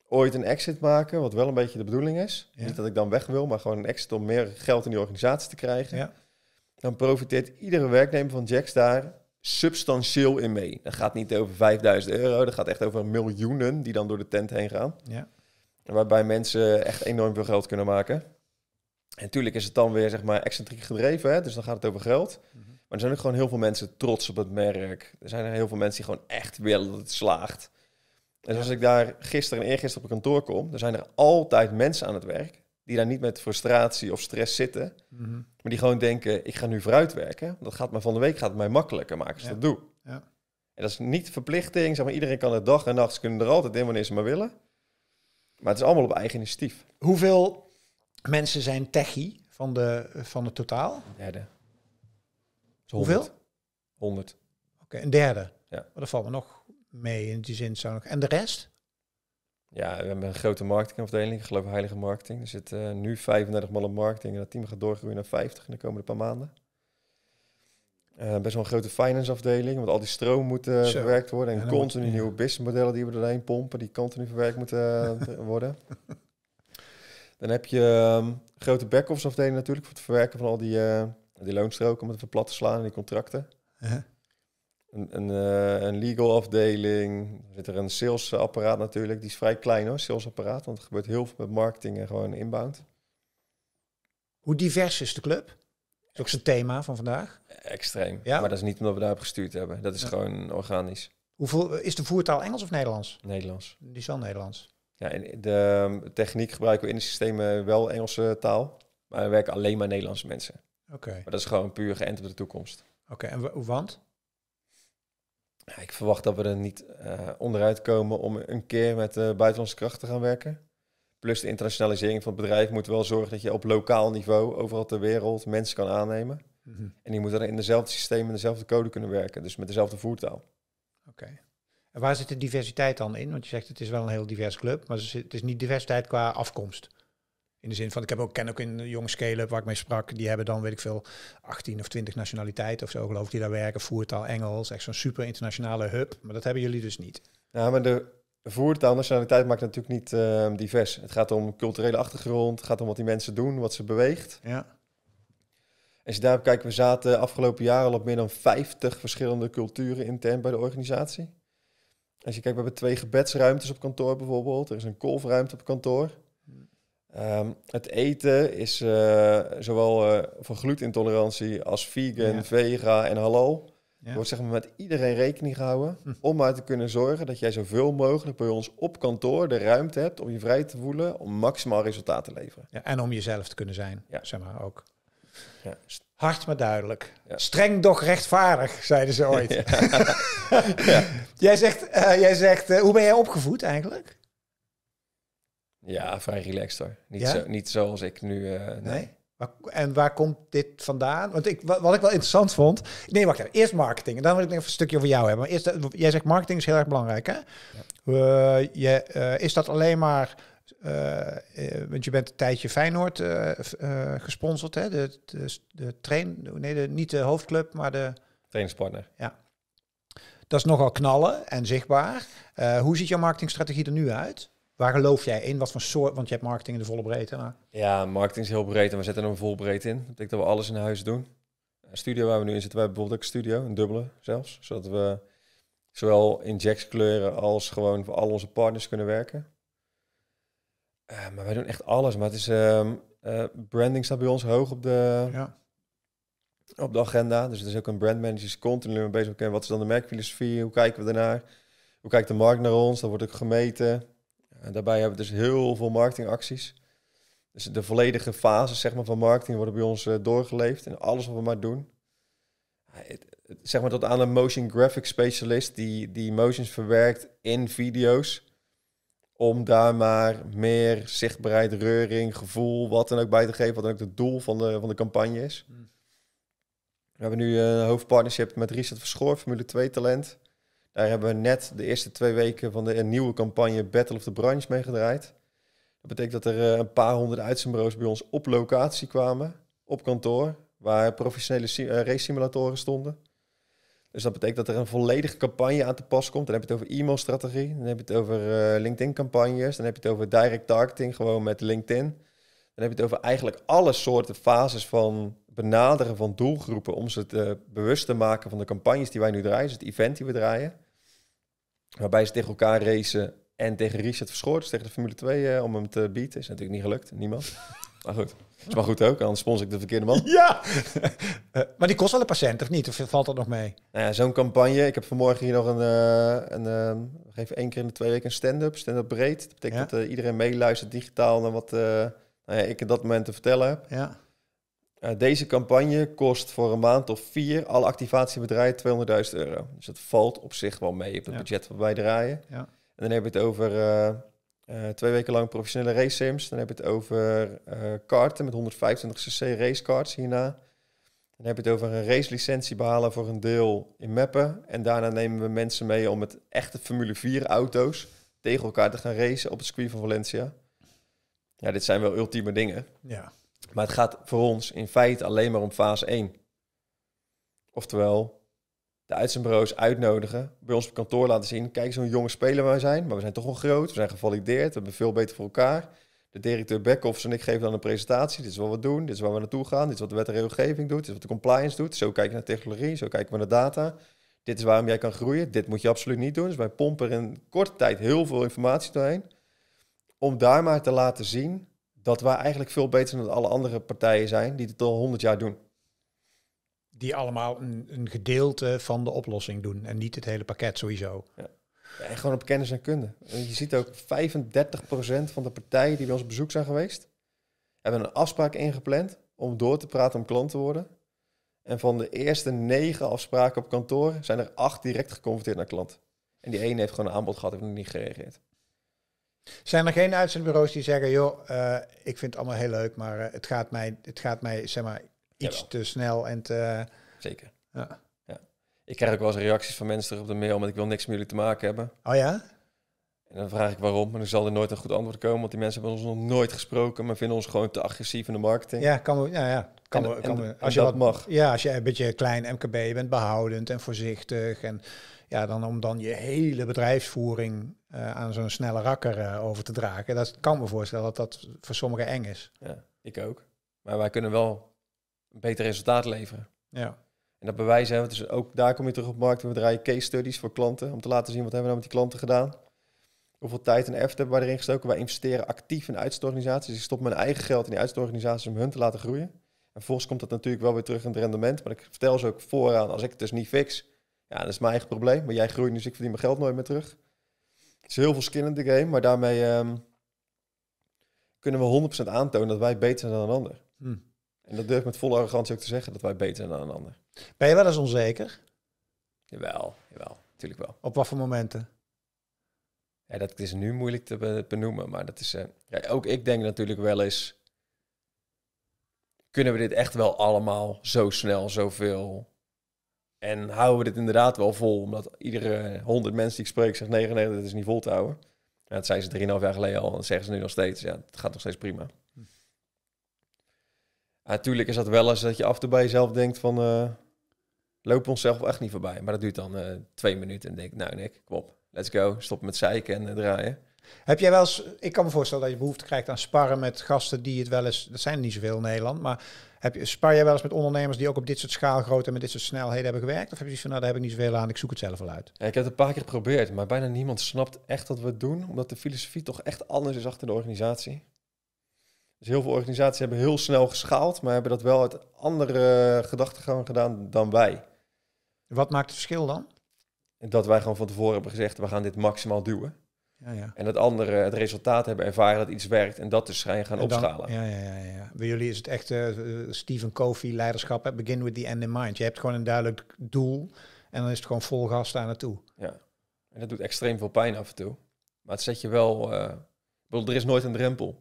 ooit een exit maken, wat wel een beetje de bedoeling is. Niet dat ik dan weg wil, maar gewoon een exit om meer geld in die organisatie te krijgen. Ja. Dan profiteert iedere werknemer van Jax daar substantieel in mee. Dat gaat niet over 5000 euro, dat gaat echt over miljoenen die dan door de tent heen gaan. Ja. Waarbij mensen echt enorm veel geld kunnen maken. En natuurlijk is het dan weer zeg maar excentriek gedreven, hè? dus dan gaat het over geld. Mhm. Maar er zijn ook gewoon heel veel mensen trots op het merk. Er zijn heel veel mensen die gewoon echt willen dat het slaagt. En als ik daar gisteren en eergisteren op kantoor kom, dan zijn er altijd mensen aan het werk die daar niet met frustratie of stress zitten, mhm. maar die gewoon denken: ik ga nu vooruit werken. Dat gaat me van de week gaat mij makkelijker maken dat doe. Ja. En dat is niet verplichting. Zeg maar, iedereen kan het dag en nacht. Ze kunnen er altijd in wanneer ze maar willen. Maar het is allemaal op eigen initiatief. Hoeveel mensen zijn techie van, de, van het totaal? derde. Hoeveel? 100. Oké, een derde. Ja. Maar dat valt me nog mee in die zin. Zou nog... En de rest? Ja, we hebben een grote marketingafdeling, ik geloof heilige marketing. Er zitten eh, nu 35 man op marketing en dat team gaat doorgroeien naar 50 in de komende paar maanden. Eh, best wel een grote finance afdeling, want al die stroom moet eh, verwerkt worden. En, continue continu nieuwe businessmodellen die we erin pompen, die continu verwerkt moeten worden. Dan heb je ehm, grote back-office afdeling natuurlijk voor het verwerken van al die die loonstroken om het even plat te slaan in die contracten. Uh-huh. een, een, eh, een, legal afdeling, zit er een salesapparaat natuurlijk, die is vrij klein hoor, salesapparaat, want er gebeurt heel veel met marketing en gewoon inbound. Hoe divers is de club? Dat is ook zijn thema van vandaag. Extreem, ja? maar dat is niet omdat we daarop gestuurd hebben, dat is gewoon organisch. Hoeveel, is de voertaal Engels of Nederlands? Nederlands. Die is Nederlands. Ja, de ehm, techniek gebruiken we in de systemen wel Engelse taal, maar er werken alleen maar Nederlandse mensen. Oké. Maar dat is gewoon puur geënt op de toekomst. Oké, okay, en want? Ik verwacht dat we er niet eh, onderuit komen om een keer met uh, buitenlandse krachten te gaan werken. Plus de internationalisering van het bedrijf moet wel zorgen dat je op lokaal niveau overal ter wereld mensen kan aannemen. Mhm. En die moeten dan in dezelfde systemen, dezelfde code kunnen werken, dus met dezelfde voertaal. Oké. En waar zit de diversiteit dan in? Want je zegt het is wel een heel divers club, maar het is niet diversiteit qua afkomst. In de zin van, ik heb ook, ken ook in jonge scale waar ik mee sprak, die hebben dan, weet ik veel, 18 of 20 nationaliteiten of zo, geloof ik, die daar werken. Voertaal Engels, echt zo'n super internationale hub. Maar dat hebben jullie dus niet. Ja, maar de voertaal, nationaliteit maakt natuurlijk niet ehm, divers. Het gaat om culturele achtergrond, het gaat om wat die mensen doen, wat ze beweegt. Ja. Als je daarop kijkt, we zaten afgelopen jaar al op meer dan 50 verschillende culturen intern bij de organisatie. Als je kijkt, we hebben twee gebedsruimtes op kantoor bijvoorbeeld. Er is een kolfruimte op kantoor. Ehm, het eten is eh, zowel uh, voor glutenintolerantie als vegan, vega en hallo. Ja. Er wordt zeg maar, met iedereen rekening gehouden hm. om maar te kunnen zorgen dat jij zoveel mogelijk bij ons op kantoor de ruimte hebt om je vrij te voelen, om maximaal resultaat te leveren. Ja, en om jezelf te kunnen zijn, ja. zeg maar ook. Ja. Hard maar duidelijk. Streng doch rechtvaardig, zeiden ze ooit. jij zegt, eh, jij zegt hoe ben jij opgevoed eigenlijk? Ja, vrij relaxter. Niet, zo, niet zoals ik nu... Eh, nee? En waar komt dit vandaan? Want ik, wat, ik wel interessant vond... Nee, wacht even. Eerst marketing. En dan wil ik even een stukje over jou hebben. Maar eerst, eh, jij zegt marketing is heel erg belangrijk, hè? Eh, je, is dat alleen maar... want je bent een tijdje Feyenoord gesponsord, hè? De, de, de train... Nee, de, niet de hoofdclub, maar de... Trainingspartner. Ja. Dat is nogal knallen en zichtbaar. hoe ziet jouw marketingstrategie er nu uit? Waar geloof jij in? Wat voor soort? Want je hebt marketing in de volle breedte. Maar... Ja, marketing is heel breed en we zetten er een vol breed in. Dat betekent dat we alles in huis doen. Een studio waar we nu in zitten, wij bijvoorbeeld ook een studio, een dubbele zelfs. Zodat we zowel in Jacks kleuren als gewoon voor al onze partners kunnen werken. Eh, maar wij doen echt alles. Maar het is, ehm, eh, branding staat bij ons hoog op de, ja. op de agenda. Dus het is ook een brandmanager is continu mee bezig. Oké, wat is dan de merkfilosofie? Hoe kijken we daarnaar? Hoe kijkt de markt naar ons? Dat wordt ook gemeten daarbij hebben we dus heel veel marketingacties. Dus de volledige fases zeg maar, van marketing worden bij ons eh, doorgeleefd. En alles wat we maar doen. Zeg maar tot aan een motion graphic specialist die, die motions verwerkt in video's. Om daar maar meer zichtbaarheid, reuring, gevoel, wat dan ook bij te geven. Wat dan ook het doel van de, van de campagne is. Hmm. We hebben nu een hoofdpartnership met Richard Verschoor, Formule 2 talent. Daar hebben we net de eerste twee weken van de nieuwe campagne Battle of the Branch mee gedraaid. Dat betekent dat er eh, een paar honderd uitzendbureaus bij ons op locatie kwamen, op kantoor, waar professionele eh, race simulatoren stonden. Dus dat betekent dat er een volledige campagne aan te pas komt. Dan heb je het over e-mailstrategie, dan heb je het over eh, LinkedIn-campagnes, dan heb je het over direct targeting gewoon met LinkedIn. Dan heb je het over eigenlijk alle soorten fases van benaderen van doelgroepen om ze bewust te maken van de campagnes die wij nu draaien, dus het event die we draaien. Waarbij ze tegen elkaar racen en tegen Richard Verschoor, dus tegen de Formule 2, eh, om hem te bieden. Is natuurlijk niet gelukt, niemand. maar goed, is maar goed ook, anders spons ik de verkeerde man. Ja! Eh, maar die kost wel een patiënt, of niet? Of valt dat nog mee? Nou ja, zo'n campagne. Ik heb vanmorgen hier nog een... Eh, een ehm, geven één keer in de twee weken een stand-up, stand-up breed. Dat betekent dat iedereen meeluistert digitaal naar wat nou ja, ik in dat moment te vertellen heb. Ja. Eh, deze campagne kost voor een maand of vier alle activatiebedrijven 200.000 euro. Dus dat valt op zich wel mee op het budget wat wij draaien. Ja. En dan heb je het over eh, eh, twee weken lang professionele race sims. Dan heb je het over uh, karten met 125cc racecards hierna. Dan heb je het over een race licentie behalen voor een deel in Meppen. En daarna nemen we mensen mee om met echte Formule 4 auto's tegen elkaar te gaan racen op het circuit van Valencia. Ja, dit zijn wel ultieme dingen. Ja. Maar het gaat voor ons in feite alleen maar om fase 1. Oftewel, de uitzendbureaus uitnodigen, bij ons op kantoor laten zien, kijk hoe jonge speler wij zijn, maar we zijn toch wel groot, we zijn gevalideerd, we hebben veel beter voor elkaar. De directeur Beckhoff en ik geven dan een presentatie, dit is wat we doen, dit is waar we naartoe gaan, dit is wat de wet en regelgeving doet, dit is wat de compliance doet, zo kijken we naar technologie, zo kijken we naar data. Dit is waarom jij kan groeien, dit moet je absoluut niet doen. Dus wij pompen er in korte tijd heel veel informatie doorheen. Om daar maar te laten zien dat wij eigenlijk veel beter dan alle andere partijen zijn die het al 100 jaar doen. Die allemaal een, een gedeelte van de oplossing doen en niet het hele pakket sowieso. Ja. En gewoon op kennis en kunde. je ziet ook 35% van de partijen die bij ons bezoek zijn geweest, hebben een afspraak ingepland om door te praten om klant te worden. En van de eerste negen afspraken op kantoor zijn er acht direct geconverteerd naar klant. En die ene heeft gewoon een aanbod gehad en nog niet gereageerd. Zijn er geen uitzendbureaus die zeggen, joh, eh, ik vind het allemaal heel leuk, maar eh, het, gaat mij, het gaat mij, zeg maar, iets te snel en te... Zeker. Ja. ja. Ik krijg ook wel eens reacties van mensen op de mail maar ik wil niks met jullie te maken hebben. Oh ja? En dan vraag ik waarom, maar dan zal er nooit een goed antwoord komen, want die mensen hebben ons nog nooit gesproken, maar vinden ons gewoon te agressief in de marketing. Ja, kan ja, ja. Kan kan als je dat mag. Ja, als je een beetje klein MKB bent, behoudend en voorzichtig en ja, dan om dan je hele bedrijfsvoering eh, aan zo'n snelle rakker eh, over te dragen. Dat kan me voorstellen dat dat voor sommigen eng is. Ja, ik ook. Maar wij kunnen wel een beter resultaat leveren. Ja. En dat bewijzen hebben dus ook daar kom je terug op markt. We draaien case studies voor klanten om te laten zien wat hebben we nou met die klanten gedaan. Hoeveel tijd en effort hebben wij erin gestoken? Wij investeren actief in uitstorganisaties. Dus ik stop mijn eigen geld in die uitstorganisaties om hun te laten groeien. En volgens komt dat natuurlijk wel weer terug in het rendement. Maar ik vertel ze ook vooraan, als ik het dus niet fix, ja, dat is mijn eigen probleem. Maar jij groeit, dus ik verdien mijn geld nooit meer terug. Het is heel veel skin in de game, maar daarmee ehm, kunnen we 100% aantonen dat wij beter zijn dan een ander. Hmm. En dat durf ik met volle arrogantie ook te zeggen, dat wij beter zijn dan een ander. Ben je wel eens onzeker? Jawel, jawel. Natuurlijk wel. Op wat voor momenten? Ja, dat is nu moeilijk te benoemen, maar dat is... Eh, ja, ook ik denk natuurlijk wel eens... Kunnen we dit echt wel allemaal zo snel, zoveel? En houden we dit inderdaad wel vol? Omdat iedere 100 mensen die ik spreek zegt: nee, dat is niet vol te houden. En dat zijn ze 3,5 jaar geleden al. En dat zeggen ze nu nog steeds. Ja, het gaat nog steeds prima. Hm. Natuurlijk is dat wel eens dat je af en toe bij jezelf denkt: van eh, lopen we onszelf echt niet voorbij. Maar dat duurt dan eh, twee minuten. En denk: nou, Nick, kom op, let's go. Stop met zeiken en eh, draaien. Heb jij wel eens, ik kan me voorstellen dat je behoefte krijgt aan sparren met gasten die het wel eens, dat zijn er niet zoveel in Nederland, maar heb je, spar jij wel eens met ondernemers die ook op dit soort schaalgrootte en met dit soort snelheden hebben gewerkt? Of heb je zoiets van, nou, daar heb ik niet zoveel aan, ik zoek het zelf wel uit? ik heb het een paar keer geprobeerd, maar bijna niemand snapt echt wat we doen, omdat de filosofie toch echt anders is achter de organisatie. Dus heel veel organisaties hebben heel snel geschaald, maar hebben dat wel uit andere gedachtegang gedaan dan wij. Wat maakt het verschil dan? Dat wij gewoon van tevoren hebben gezegd, we gaan dit maximaal duwen. Ja, En het andere, het resultaat hebben ervaren dat iets werkt en dat dus gaan opschalen. Ja, ja, ja, ja. Bij jullie is het echt eh, Stephen Covey leiderschap, begin with the end in mind. Je hebt gewoon een duidelijk doel en dan is het gewoon vol gas daar naartoe. Ja, en dat doet extreem veel pijn af en toe. Maar het zet je wel, eh, er is nooit een drempel.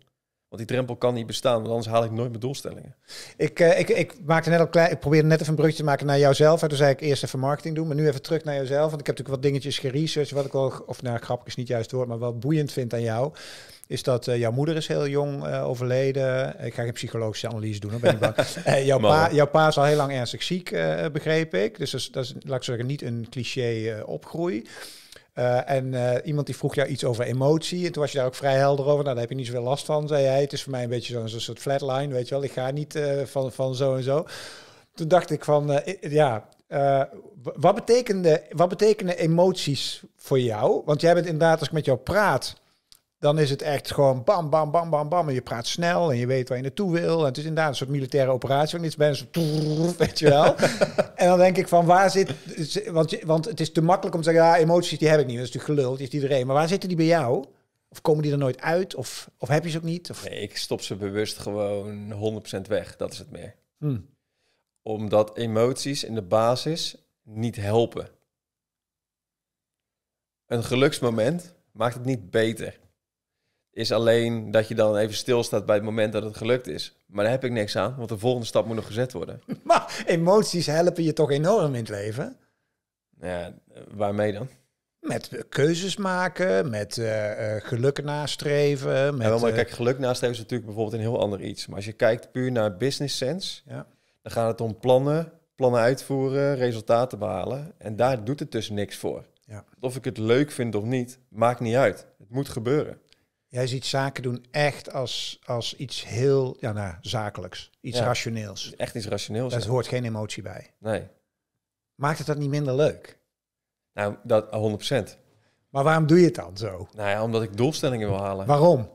Want die drempel kan niet bestaan, want anders haal ik nooit mijn doelstellingen. Ik, eh, ik, ik, maakte net al klein, ik probeerde net even een brugje te maken naar jouzelf. Toen zei ik eerst even marketing doen, maar nu even terug naar jouzelf. Want ik heb natuurlijk wat dingetjes geresearched, wat ik wel, of nou grappig is niet juist hoor, maar wat boeiend vind aan jou. Is dat eh, jouw moeder is heel jong eh, overleden. Ik ga je psychologische analyse doen, ben ik bang. jouw, pa, jouw is al heel lang ernstig ziek, begreep ik. Dus dat is, dat laat ik zeggen, niet een cliché opgroei. Eh, en eh, iemand die vroeg jou iets over emotie. En toen was je daar ook vrij helder over. Nou, daar heb je niet zoveel last van, zei hij. Het is voor mij een beetje zo'n soort flatline, weet je wel. Ik ga niet eh, van, van zo en zo. Toen dacht ik van, ja, wat, betekende, wat betekenen emoties voor jou? Want jij bent inderdaad, als ik met jou praat dan is het echt gewoon bam, bam, bam, bam, bam. En je praat snel en je weet waar je naartoe wil. En het is inderdaad een soort militaire operatie. Want iets ben zo, weet je wel. en dan denk ik van, waar zit... Want, want het is te makkelijk om te zeggen, ja, emoties die heb ik niet. Dat is natuurlijk gelul, die is iedereen. Maar waar zitten die bij jou? Of komen die er nooit uit? Of, of heb je ze ook niet? Of? Nee, ik stop ze bewust gewoon 100% weg. Dat is het meer. Hmm. Omdat emoties in de basis niet helpen. Een geluksmoment maakt het niet beter is alleen dat je dan even stilstaat bij het moment dat het gelukt is. Maar daar heb ik niks aan, want de volgende stap moet nog gezet worden. Maar emoties helpen je toch enorm in het leven? Ja, waarmee dan? Met keuzes maken, met eh, eh, geluk nastreven. Met, ja, maar eh, kijk, geluk nastreven is natuurlijk bijvoorbeeld een heel ander iets. Maar als je kijkt puur naar business sense, ja. dan gaat het om plannen, plannen uitvoeren, resultaten behalen. En daar doet het dus niks voor. Ja. Of ik het leuk vind of niet, maakt niet uit. Het moet gebeuren. Jij ziet zaken doen echt als, als iets heel ja, nou, zakelijks, iets rationeels. Echt iets rationeels. Er hoort geen emotie bij. Nee. Maakt het dat niet minder leuk? Nou, dat 100%. Eh, maar waarom doe je het dan zo? Nou ja, omdat ik doelstellingen wil halen. Waarom?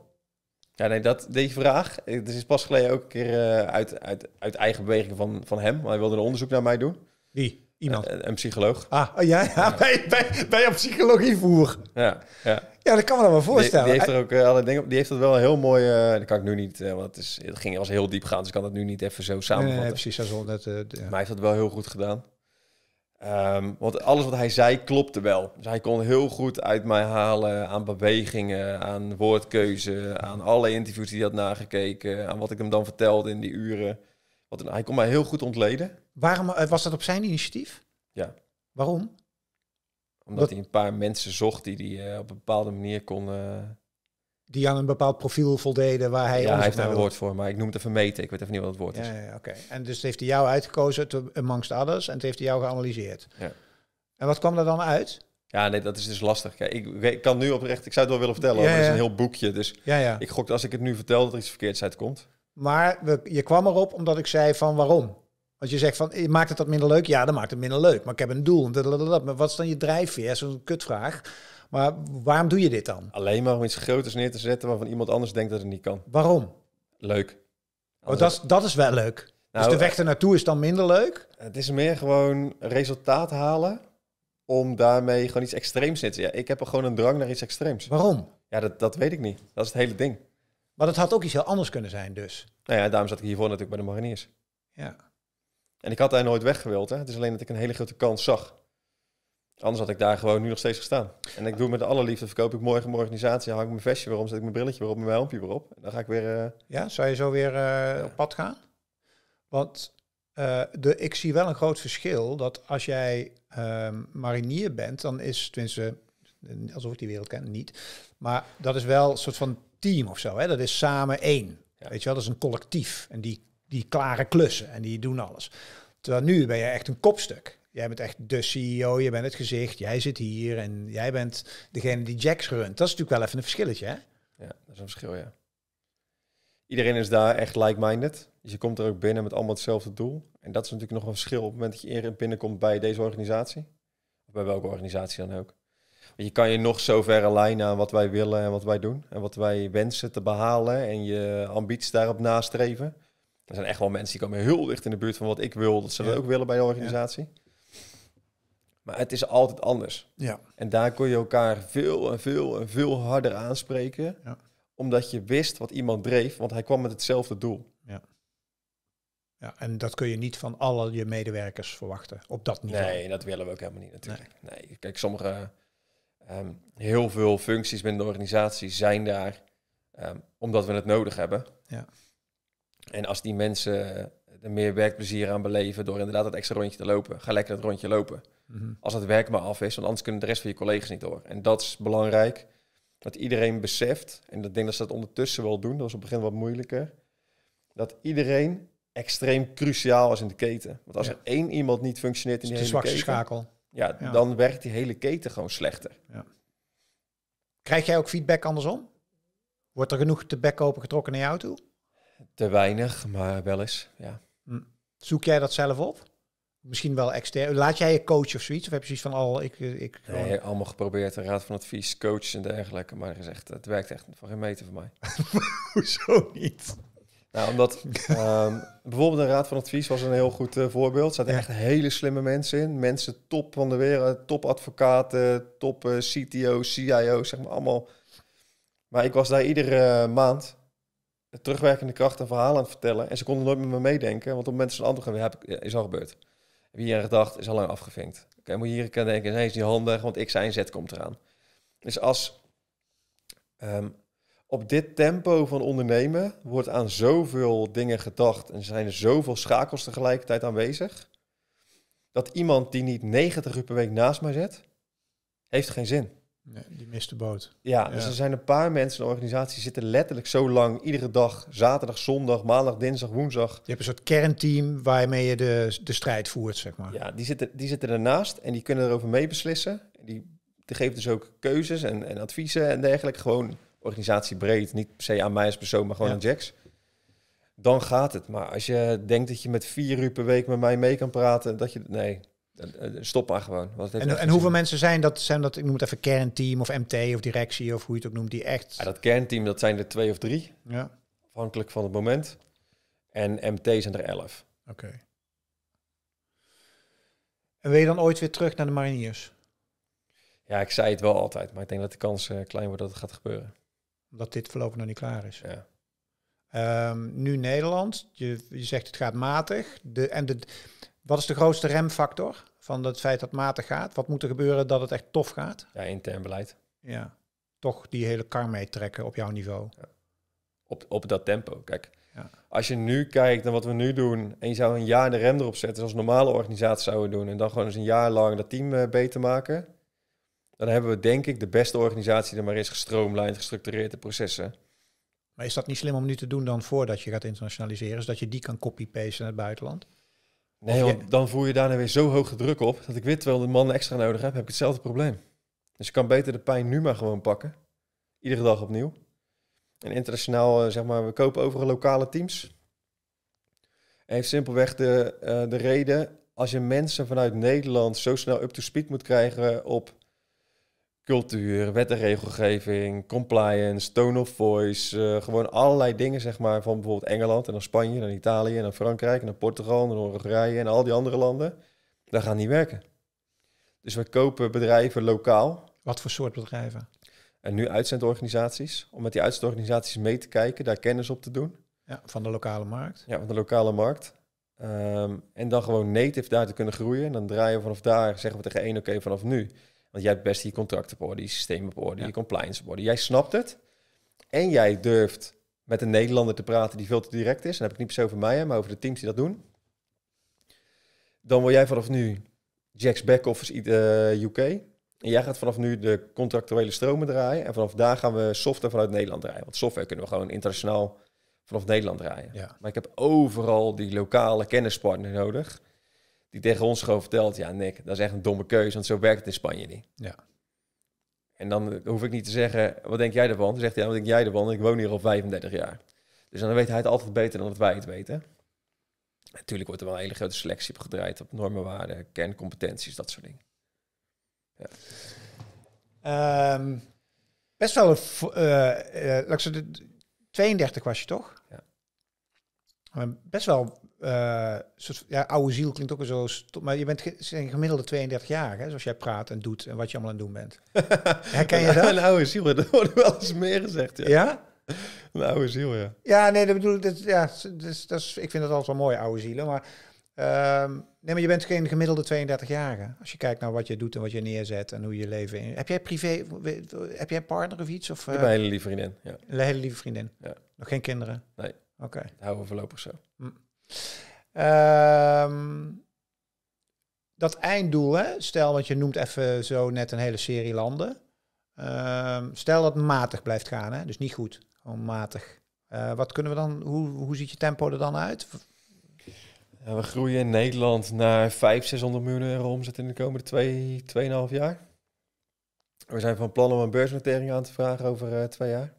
Ja, nee, dat, deze vraag. Eh, het is pas geleden ook een keer eh, uit, uit, uit eigen beweging van, van hem. Maar hij wilde een onderzoek naar mij doen. Wie? Iemand. Eh, een, psycholoog. Ah, oh, ja, ja, Bij, bij, een psychologievoer. Ja, ja. Ja, dat kan me dan wel voorstellen. Die, heeft er ook eh, alle dingen. Die heeft dat wel heel mooi. Uh, dat kan ik nu niet. Uh, want het, is, het ging als heel diep gaan. Dus ik kan dat nu niet even zo samenvatten. Nee, precies. dat net, uh, Maar hij heeft dat wel heel goed gedaan. Ehm, want alles wat hij zei klopte wel. Dus hij kon heel goed uit mij halen aan bewegingen, aan woordkeuze, aan alle interviews die hij had nagekeken, aan wat ik hem dan vertelde in die uren hij kon mij heel goed ontleden. Waarom eh, was dat op zijn initiatief? Ja. Waarom? Omdat hij een paar mensen zocht die, die hij eh, op een bepaalde manier kon. Eh, die aan een bepaald profiel voldeden waar hij. Ja, hij heeft daar een woord voor, maar ik noem het even meten. Ik weet even niet wat het woord is. Ja, ja oké. En dus heeft hij jou uitgekozen, to, amongst others, en het heeft hij jou geanalyseerd. Ja. En wat kwam er dan uit? Ja, nee, dat is dus lastig. ik, ik kan nu oprecht, ik zou het wel willen vertellen, maar het is een heel boekje. Dus ja, ja. ik gok als ik het nu vertel, dat er iets verkeerds uitkomt. Maar je kwam erop omdat ik zei van waarom? Want je zegt van, eh, maakt het dat minder leuk? Ja, dat maakt het minder leuk. Maar ik heb een doel. Maar wat is dan je drijfveer? Zo'n kutvraag. Maar waarom doe je dit dan? Alleen maar om iets groters neer te zetten waarvan iemand anders denkt dat het niet kan. Waarom? Leuk. Oh, dat, is, dat is wel leuk. dus nou, de weg ernaartoe is dan minder leuk? Het is meer gewoon resultaat halen om daarmee gewoon iets extreems te zetten. Ja, ik heb er gewoon een drang naar iets extreems. Waarom? Ja, dat, dat weet ik niet. Dat is het hele ding. Maar dat had ook iets heel anders kunnen zijn dus. Nou ja, daarom zat ik hiervoor natuurlijk bij de Mariniers. Ja. En ik had daar nooit weg gewild. Hè. Het is alleen dat ik een hele grote kans zag. Anders had ik daar gewoon nu nog steeds gestaan. En ik doe met alle liefde, verkoop ik morgen mijn organisatie, hang ik mijn vestje weer om, zet ik mijn brilletje weer op, mijn helmpje weer op. En dan ga ik weer... Eh, ja, zou je zo weer eh, op pad gaan? Want eh, de, ik zie wel een groot verschil dat als jij ehm, marinier bent, dan is, tenminste, alsof ik die wereld ken, niet, maar dat is wel een soort van team of zo. Hè? Dat is samen één. Weet je wel, dat is een collectief. En die, die klaren klussen en die doen alles. Terwijl nu ben je echt een kopstuk. Jij bent echt de CEO, je bent het gezicht, jij zit hier en jij bent degene die Jacks runt. Dat is natuurlijk wel even een verschilletje, hè? Ja, dat is een verschil, ja. Iedereen is daar echt like-minded. Dus je komt er ook binnen met allemaal hetzelfde doel. En dat is natuurlijk nog een verschil op het moment dat je eerder binnenkomt bij deze organisatie. Of bij welke organisatie dan ook je kan je nog zo ver lijnen aan wat wij willen en wat wij doen. En wat wij wensen te behalen en je ambities daarop nastreven. Er zijn echt wel mensen die komen heel dicht in de buurt van wat ik wil. Dat ze ja. dat ook willen bij de organisatie. Maar het is altijd anders. Ja. En daar kon je elkaar veel en veel en veel harder aanspreken. Ja. Omdat je wist wat iemand dreef, want hij kwam met hetzelfde doel. Ja. Ja, en dat kun je niet van alle je medewerkers verwachten op dat niveau. Nee, dat willen we ook helemaal niet natuurlijk. nee kijk, sommige Ehm, heel veel functies binnen de organisatie zijn daar ehm, omdat we het nodig hebben. Ja. En als die mensen er meer werkplezier aan beleven door inderdaad dat extra rondje te lopen, ga lekker dat rondje lopen. Mhm. Als dat werk maar af is, want anders kunnen de rest van je collega's niet door. En dat is belangrijk, dat iedereen beseft, en dat denk dat ze dat ondertussen wel doen, dat was op het begin wat moeilijker, dat iedereen extreem cruciaal is in de keten. Want als er één iemand niet functioneert in die dus hele de schakel ja, dan werkt die hele keten gewoon slechter. Ja. Krijg jij ook feedback andersom? Wordt er genoeg te bek getrokken naar jou toe? Te weinig, maar wel eens, ja. Hm. Zoek jij dat zelf op? Misschien wel extern. Laat jij je coach of zoiets? Of heb je zoiets van al... Ik, ik, nee, allemaal geprobeerd. Een raad van advies, coach en dergelijke. Maar gezegd, het werkt echt voor geen meter voor mij. Hoezo niet? ja nou, omdat ehm, bijvoorbeeld een raad van advies was een heel goed eh, voorbeeld. Er zaten echt hele slimme mensen in. Mensen top van de wereld, top advocaten top eh, CTOs CIO's zeg maar allemaal. Maar ik was daar iedere eh, maand terugwerkende kracht en verhalen aan het vertellen. En ze konden nooit met me meedenken, want op het moment dat ze een antwoord hebben, is al gebeurd. Heb je gedacht, is al lang afgevinkt. Oké, moet je hier kan denken, nee, is niet handig, want ik zijn zet komt eraan. Dus als ehm, op dit tempo van ondernemen wordt aan zoveel dingen gedacht en zijn er zoveel schakels tegelijkertijd aanwezig, dat iemand die niet 90 uur per week naast mij zit, heeft geen zin. Nee, die mist de boot. Ja, dus er zijn een paar mensen in de organisatie zitten letterlijk zo lang, iedere dag, zaterdag, zondag, maandag, dinsdag, woensdag. Je hebt een soort kernteam waarmee je de, de strijd voert, zeg maar. Ja, die zitten, die zitten ernaast en die kunnen erover mee beslissen. Die, die geven dus ook keuzes en, en adviezen en dergelijke. Gewoon organisatie breed, niet per se aan mij als persoon, maar gewoon aan Jax. Dan gaat het. Maar als je denkt dat je met vier uur per week met mij mee kan praten, dat je. Nee, eh, Stop maar gewoon. en, en hoeveel mensen zijn dat? Zijn dat, ik noem het even kernteam of MT of directie of hoe je het ook noemt, die echt... Ja, dat kernteam, dat zijn er twee of drie. Ja. Afhankelijk van het moment. En MT zijn er elf. Oké. En wil je dan ooit weer terug naar de mariniers? Ja, ik zei het wel altijd, maar ik denk dat de kans eh, klein wordt dat het gaat gebeuren omdat dit voorlopig nog niet klaar is. Ja. Ehm, nu Nederland, je, je zegt het gaat matig. De, en de, wat is de grootste remfactor van het feit dat matig gaat? Wat moet er gebeuren dat het echt tof gaat? Ja, intern beleid. Ja, toch die hele kar meetrekken op jouw niveau. Op, op dat tempo, kijk. Ja. Als je nu kijkt naar wat we nu doen en je zou een jaar de rem erop zetten zoals normale organisaties zouden doen en dan gewoon eens een jaar lang dat team eh, beter maken, dan hebben we denk ik de beste organisatie die er maar is, gestroomlijnd, gestructureerde processen. Maar is dat niet slim om nu te doen dan voordat je gaat internationaliseren, zodat je die kan copy paste naar het buitenland? Nee, want dan voer je daarna weer zo hoge druk op dat ik terwijl de man extra nodig heb, heb ik hetzelfde probleem. Dus je kan beter de pijn nu maar gewoon pakken. Iedere dag opnieuw. En internationaal, eh, zeg maar, we kopen over lokale teams. heeft simpelweg de, eh, de reden, als je mensen vanuit Nederland zo snel up to speed moet krijgen op cultuur, wet en regelgeving, compliance, tone of voice. Eh, gewoon allerlei dingen zeg maar, van bijvoorbeeld Engeland en dan Spanje en dan Italië en dan Frankrijk en dan Portugal en dan Hongarije en al die andere landen. daar gaan niet werken. Dus we kopen bedrijven lokaal. Wat voor soort bedrijven? En nu uitzendorganisaties. Om met die uitzendorganisaties mee te kijken, daar kennis op te doen. Ja, van de lokale markt. Ja, van de lokale markt. Ehm, en dan gewoon native daar te kunnen groeien. En dan draaien we vanaf daar, zeggen we tegen één, oké, vanaf nu want jij hebt best je contract op orde, je systeem op orde, je compliance op orde. Jij snapt het. En jij durft met een Nederlander te praten die veel te direct is. En dan heb ik niet per over mij, maar over de teams die dat doen. Dan wil jij vanaf nu Jack's back-office uh, eh, UK. En jij gaat vanaf nu de contractuele stromen draaien. En vanaf daar gaan we software vanuit Nederland draaien. Want software kunnen we gewoon internationaal vanaf Nederland draaien. Maar ik heb overal die lokale kennispartner nodig. Die tegen ons gewoon vertelt, ja Nick, dat is echt een domme keuze, want zo werkt het in Spanje niet. Ja. En dan eh, hoef ik niet te zeggen, wat denk jij ervan? Dan zegt hij, ja, wat denk jij ervan? Ik woon hier al 35 jaar. Dus dan weet hij het altijd beter dan dat wij het weten. Natuurlijk wordt er wel een hele grote selectie op gedraaid op normenwaarden, kerncompetenties, dat soort dingen. Ja. Ehm, best wel, uh, uh, 32 was je toch? best wel eh, soort, ja, oude ziel klinkt ook zo. Maar je bent een gemiddelde 32 jaar, hè, zoals jij praat en doet en wat je allemaal aan het doen bent. Herken je dat? Een oude ziel, dat wordt wel eens meer gezegd. Ja? ja? Een oude ziel, ja. Ja, nee, dat bedoel ik. Dat, ja, dus, dat is, ik vind dat altijd wel mooi, oude zielen. Maar, ehm, nee, maar je bent geen gemiddelde 32-jarige. Als je kijkt naar wat je doet en wat je neerzet en hoe je leven in. Heb jij privé, heb jij een partner of iets? Of, uh, een eh, hele lieve vriendin. Ja. Een hele lieve vriendin. Ja. Nog geen kinderen? Nee. Oké. houden we voorlopig zo. Hm. Ehm, dat einddoel, hè? stel, dat je noemt even zo net een hele serie landen. Ehm, stel dat het matig blijft gaan, hè? dus niet goed, gewoon matig. Eh, wat kunnen we dan, hoe, hoe ziet je tempo er dan uit? we groeien in Nederland naar 500, 600 miljoen euro omzet in de komende 2, 2,5 jaar. We zijn van plan om een beursnotering aan te vragen over eh, twee jaar.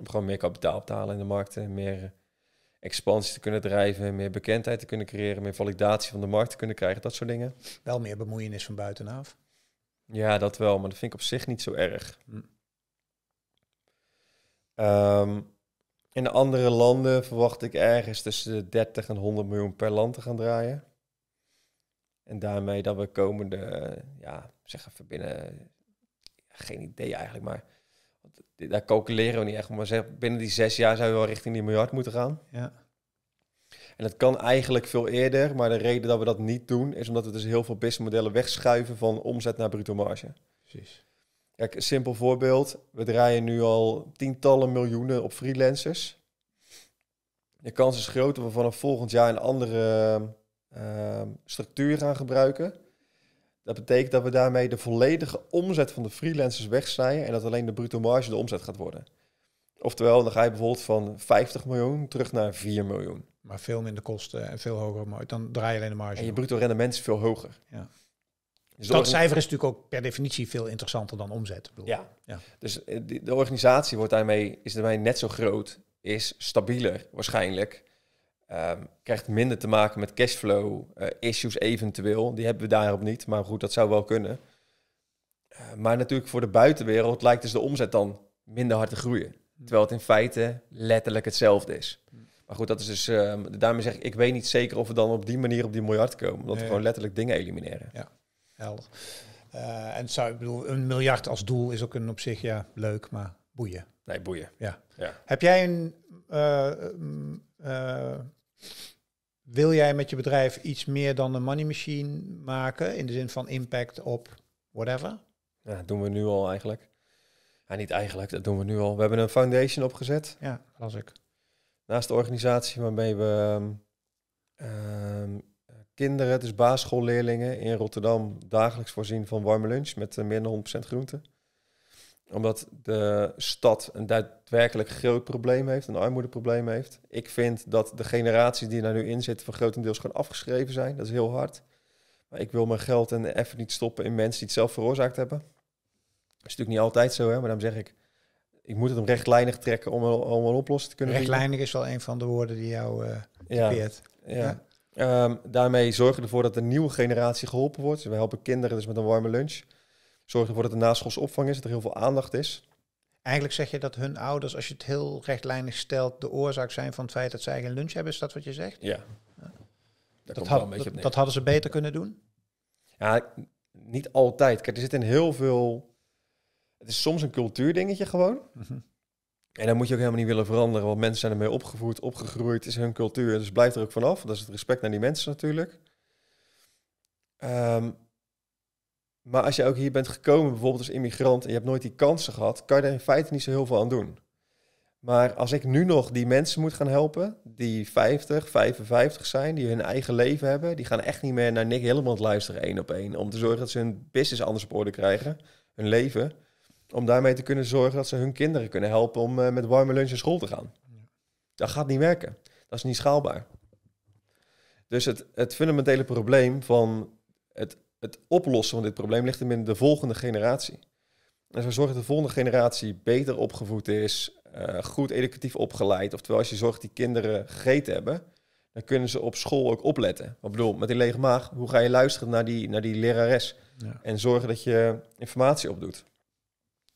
Om gewoon meer kapitaal op te halen in de markten, eh, meer eh, expansie te kunnen drijven, meer bekendheid te kunnen creëren, meer validatie van de markt te kunnen krijgen, dat soort dingen. Wel meer bemoeienis van buitenaf. Ja, dat wel, maar dat vind ik op zich niet zo erg. Hm. Ehm, in andere landen verwacht ik ergens tussen de 30 en 100 miljoen per land te gaan draaien. En daarmee dat we komende, eh, ja, zeggen we binnen, geen idee eigenlijk, maar daar calculeren we niet echt. Maar binnen die zes jaar zou je wel richting die miljard moeten gaan. Ja. En dat kan eigenlijk veel eerder, maar de reden dat we dat niet doen is omdat we dus heel veel businessmodellen wegschuiven van omzet naar bruto marge. Precies. Kijk, een simpel voorbeeld. We draaien nu al tientallen miljoenen op freelancers. De kans is groot dat we vanaf volgend jaar een andere ehm, structuur gaan gebruiken. Dat betekent dat we daarmee de volledige omzet van de freelancers wegsnijden en dat alleen de bruto marge de omzet gaat worden. Oftewel, dan ga je bijvoorbeeld van 50 miljoen terug naar 4 miljoen. Maar veel minder kosten en veel hoger. dan draai je alleen de marge. En je bruto rendement is veel hoger. Ja. Dus dus dat cijfer is natuurlijk ook per definitie veel interessanter dan omzet. Ja. ja. Dus eh, de organisatie wordt daarmee, is daarmee net zo groot, is stabieler waarschijnlijk. Ehm, krijgt minder te maken met cashflow eh, issues eventueel. Die hebben we daarop niet, maar goed, dat zou wel kunnen. Eh, maar natuurlijk voor de buitenwereld lijkt dus de omzet dan minder hard te groeien. Hmm. Terwijl het in feite letterlijk hetzelfde is. Maar goed, dat is dus. Ehm, daarmee zeg ik, ik weet niet zeker of we dan op die manier op die miljard komen. Omdat we gewoon letterlijk dingen elimineren. Ja, helder. Eh, en zou, ik bedoel, een miljard als doel is ook een op zich ja, leuk, maar boeien. Nee, boeien. Ja. ja. Heb jij een wil jij met je bedrijf iets meer dan een money machine maken in de zin van impact op whatever? Ja, dat doen we nu al eigenlijk. Ja, niet eigenlijk, dat doen we nu al. We hebben een foundation opgezet. Ja, was ik. Naast de organisatie waarmee we ehm, ehm, kinderen, dus basisschoolleerlingen in Rotterdam, dagelijks voorzien van warme lunch met eh, meer dan 100% groente omdat de stad een daadwerkelijk groot probleem heeft, een armoedeprobleem heeft. Ik vind dat de generaties die daar nu in zitten, van grotendeels gewoon afgeschreven zijn. Dat is heel hard. Maar ik wil mijn geld en effort niet stoppen in mensen die het zelf veroorzaakt hebben. Dat is natuurlijk niet altijd zo, hè? maar dan zeg ik, ik moet het hem rechtlijnig trekken om, om een oplossing te kunnen Rechtlijnig is wel een van de woorden die jou uh, Ja, ja. Ehm, daarmee zorgen we ervoor dat de nieuwe generatie geholpen wordt. Dus we helpen kinderen dus met een warme lunch. Zorg ervoor dat er opvang is, dat er heel veel aandacht is. Eigenlijk zeg je dat hun ouders, als je het heel rechtlijnig stelt, de oorzaak zijn van het feit dat zij geen lunch hebben. Is dat wat je zegt? Ja. Dat, dat, hadden ze beter kunnen doen? Ja, niet altijd. Kijk, er zit in heel veel... Het is soms een cultuurdingetje gewoon. Mhm. En dan moet je ook helemaal niet willen veranderen, want mensen zijn ermee opgevoed, opgegroeid, is hun cultuur. Dus blijf er ook vanaf. Dat is het respect naar die mensen natuurlijk. Um, maar als je ook hier bent gekomen, bijvoorbeeld als immigrant, en je hebt nooit die kansen gehad, kan je er in feite niet zo heel veel aan doen. Maar als ik nu nog die mensen moet gaan helpen, die 50, 55 zijn, die hun eigen leven hebben, die gaan echt niet meer naar Nick Hillemond luisteren één op één. Om te zorgen dat ze hun business anders op orde krijgen, hun leven. Om daarmee te kunnen zorgen dat ze hun kinderen kunnen helpen om eh, met warme lunch naar school te gaan. Dat gaat niet werken. Dat is niet schaalbaar. Dus het, het fundamentele probleem van het het oplossen van dit probleem ligt hem in de volgende generatie. En zo zorgt dat de volgende generatie beter opgevoed is, eh, goed educatief opgeleid. Oftewel, als je zorgt dat die kinderen gegeten hebben, dan kunnen ze op school ook opletten. Ik bedoel, met die lege maag, hoe ga je luisteren naar die, naar die lerares? En zorgen dat je informatie opdoet.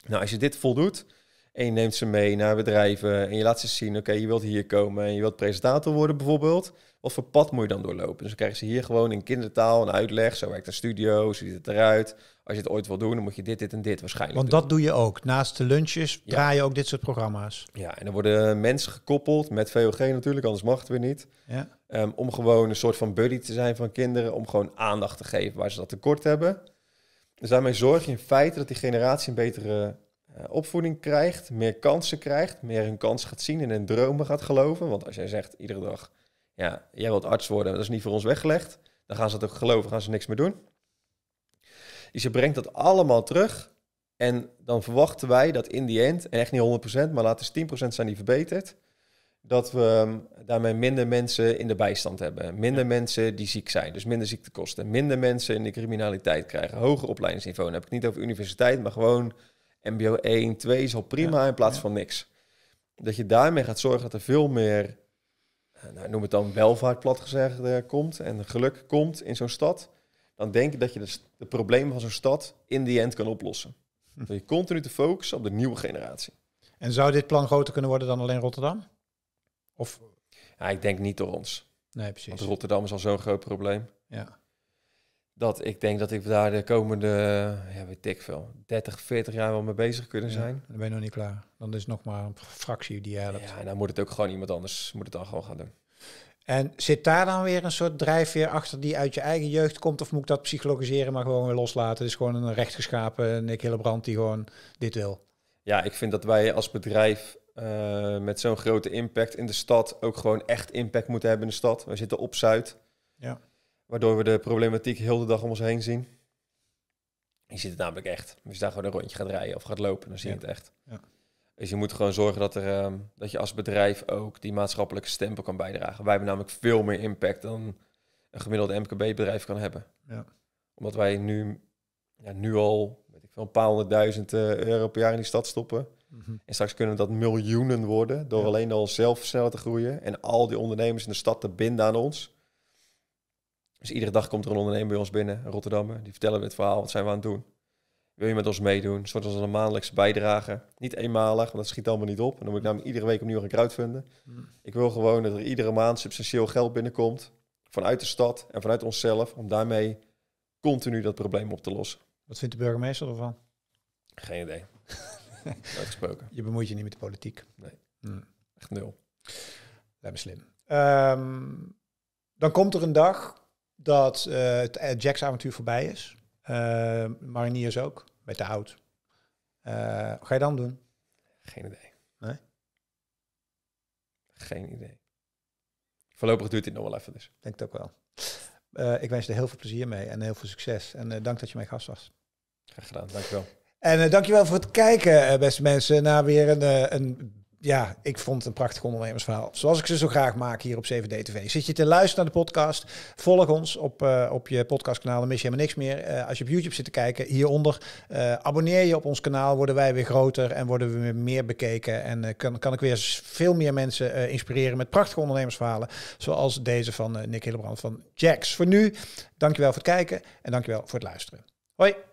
Nou, als je dit voldoet en je neemt ze mee naar bedrijven en je laat ze zien, oké, je wilt hier komen en je wilt presentator worden bijvoorbeeld, wat voor pad moet je dan doorlopen? Dus dan krijgen ze hier gewoon in kindertaal een uitleg. Zo werkt een studio, zo ziet het eruit. Als je het ooit wil doen, dan moet je dit, dit en dit waarschijnlijk Want dat doe je ook. Naast de lunches ja. draai je ook dit soort programma's. Ja, en dan worden mensen gekoppeld met VOG natuurlijk, anders mag het weer niet. Ja. Ehm, om gewoon een soort van buddy te zijn van kinderen. Om gewoon aandacht te geven waar ze dat tekort hebben. Dus daarmee zorg je in feite dat die generatie een betere eh, opvoeding krijgt. Meer kansen krijgt. Meer hun kans gaat zien en hun dromen gaat geloven. Want als jij zegt iedere dag ja, jij wilt arts worden, dat is niet voor ons weggelegd. Dan gaan ze het ook geloven, gaan ze niks meer doen. Dus je brengt dat allemaal terug. En dan verwachten wij dat in die end, en echt niet 100%, maar laten 10% zijn die verbeterd, dat we ehm, daarmee minder mensen in de bijstand hebben. Minder mensen die ziek zijn, dus minder ziektekosten. Minder mensen in de criminaliteit krijgen. Hoger opleidingsniveau. Dan heb ik het niet over universiteit, maar gewoon MBO 1, 2 is al prima in plaats van niks. Dat je daarmee gaat zorgen dat er veel meer eh, nou, noem het dan welvaart plat gezegd, uh, komt en geluk komt in zo'n stad, dan denk je dat je de, problemen van zo'n stad in die end kan oplossen. Hm. Door je continu te focussen op de nieuwe generatie. En zou dit plan groter kunnen worden dan alleen Rotterdam? Of? Ja, ik denk niet door ons. Nee, precies. Want Rotterdam is al zo'n groot probleem. Ja dat ik denk dat ik daar de komende, ja, weet ik veel, 30, 40 jaar wel mee bezig kunnen zijn. dan ben je nog niet klaar. Dan is nog maar een fractie die helpt. Ja, en dan moet het ook gewoon iemand anders, moet het dan gewoon gaan doen. En zit daar dan weer een soort drijfveer achter die uit je eigen jeugd komt? Of moet ik dat psychologiseren, maar gewoon weer loslaten? Het is gewoon een rechtgeschapen Nick Hillebrand die gewoon dit wil. Ja, ik vind dat wij als bedrijf eh, met zo'n grote impact in de stad ook gewoon echt impact moeten hebben in de stad. We zitten op Zuid. Ja. Waardoor we de problematiek heel de dag om ons heen zien. Je ziet het namelijk echt. Als je daar gewoon een rondje gaat rijden of gaat lopen, dan zie je het echt. Ja. Dus je moet gewoon zorgen dat, er, ehm, dat je als bedrijf ook die maatschappelijke stempel kan bijdragen. Wij hebben namelijk veel meer impact dan een gemiddeld MKB-bedrijf kan hebben. Ja. Omdat wij nu, ja, nu al ik een paar honderdduizend eh, euro per jaar in die stad stoppen. Mhm. En straks kunnen dat miljoenen worden door alleen al zelf sneller te groeien. En al die ondernemers in de stad te binden aan ons. Dus iedere dag komt er een ondernemer bij ons binnen, in Rotterdammer. Die vertellen we het verhaal, wat zijn we aan het doen? Wil je met ons meedoen? Een als een maandelijks bijdrage. Niet eenmalig, want dat schiet allemaal niet op. En dan moet ik namelijk iedere week opnieuw gaan kruid vinden. Hmm. Ik wil gewoon dat er iedere maand substantieel geld binnenkomt. Vanuit de stad en vanuit onszelf. Om daarmee continu dat probleem op te lossen. Wat vindt de burgemeester ervan? Geen idee. Uitgesproken. Je bemoeit je niet met de politiek. Nee. Hmm. Echt nul. Lijkt me slim. Ehm, dan komt er een dag dat eh, het eh, Jacks avontuur voorbij is. Uh, Mariniers ook, met de hout. wat ga je dan doen? Geen idee. Nee? Geen idee. Voorlopig duurt dit nog wel even dus. Denk het ook wel. ik wens je er heel veel plezier mee en heel veel succes. En dank dat je mijn gast was. Graag gedaan, dankjewel. En dankjewel voor het kijken, beste mensen, na weer een, een ja, ik vond het een prachtig ondernemersverhaal. Zoals ik ze zo graag maak hier op 7 TV. Zit je te luisteren naar de podcast? Volg ons op, eh, op je podcastkanaal. Dan mis je helemaal niks meer. Eh, als je op YouTube zit te kijken, hieronder. Eh, abonneer je op ons kanaal. Worden wij weer groter en worden we weer meer bekeken. En kan, kan ik weer veel meer mensen inspireren met prachtige ondernemersverhalen. Zoals deze van Nick Hillebrand van Jax. Voor nu, dankjewel voor het kijken en dankjewel voor het luisteren. Hoi!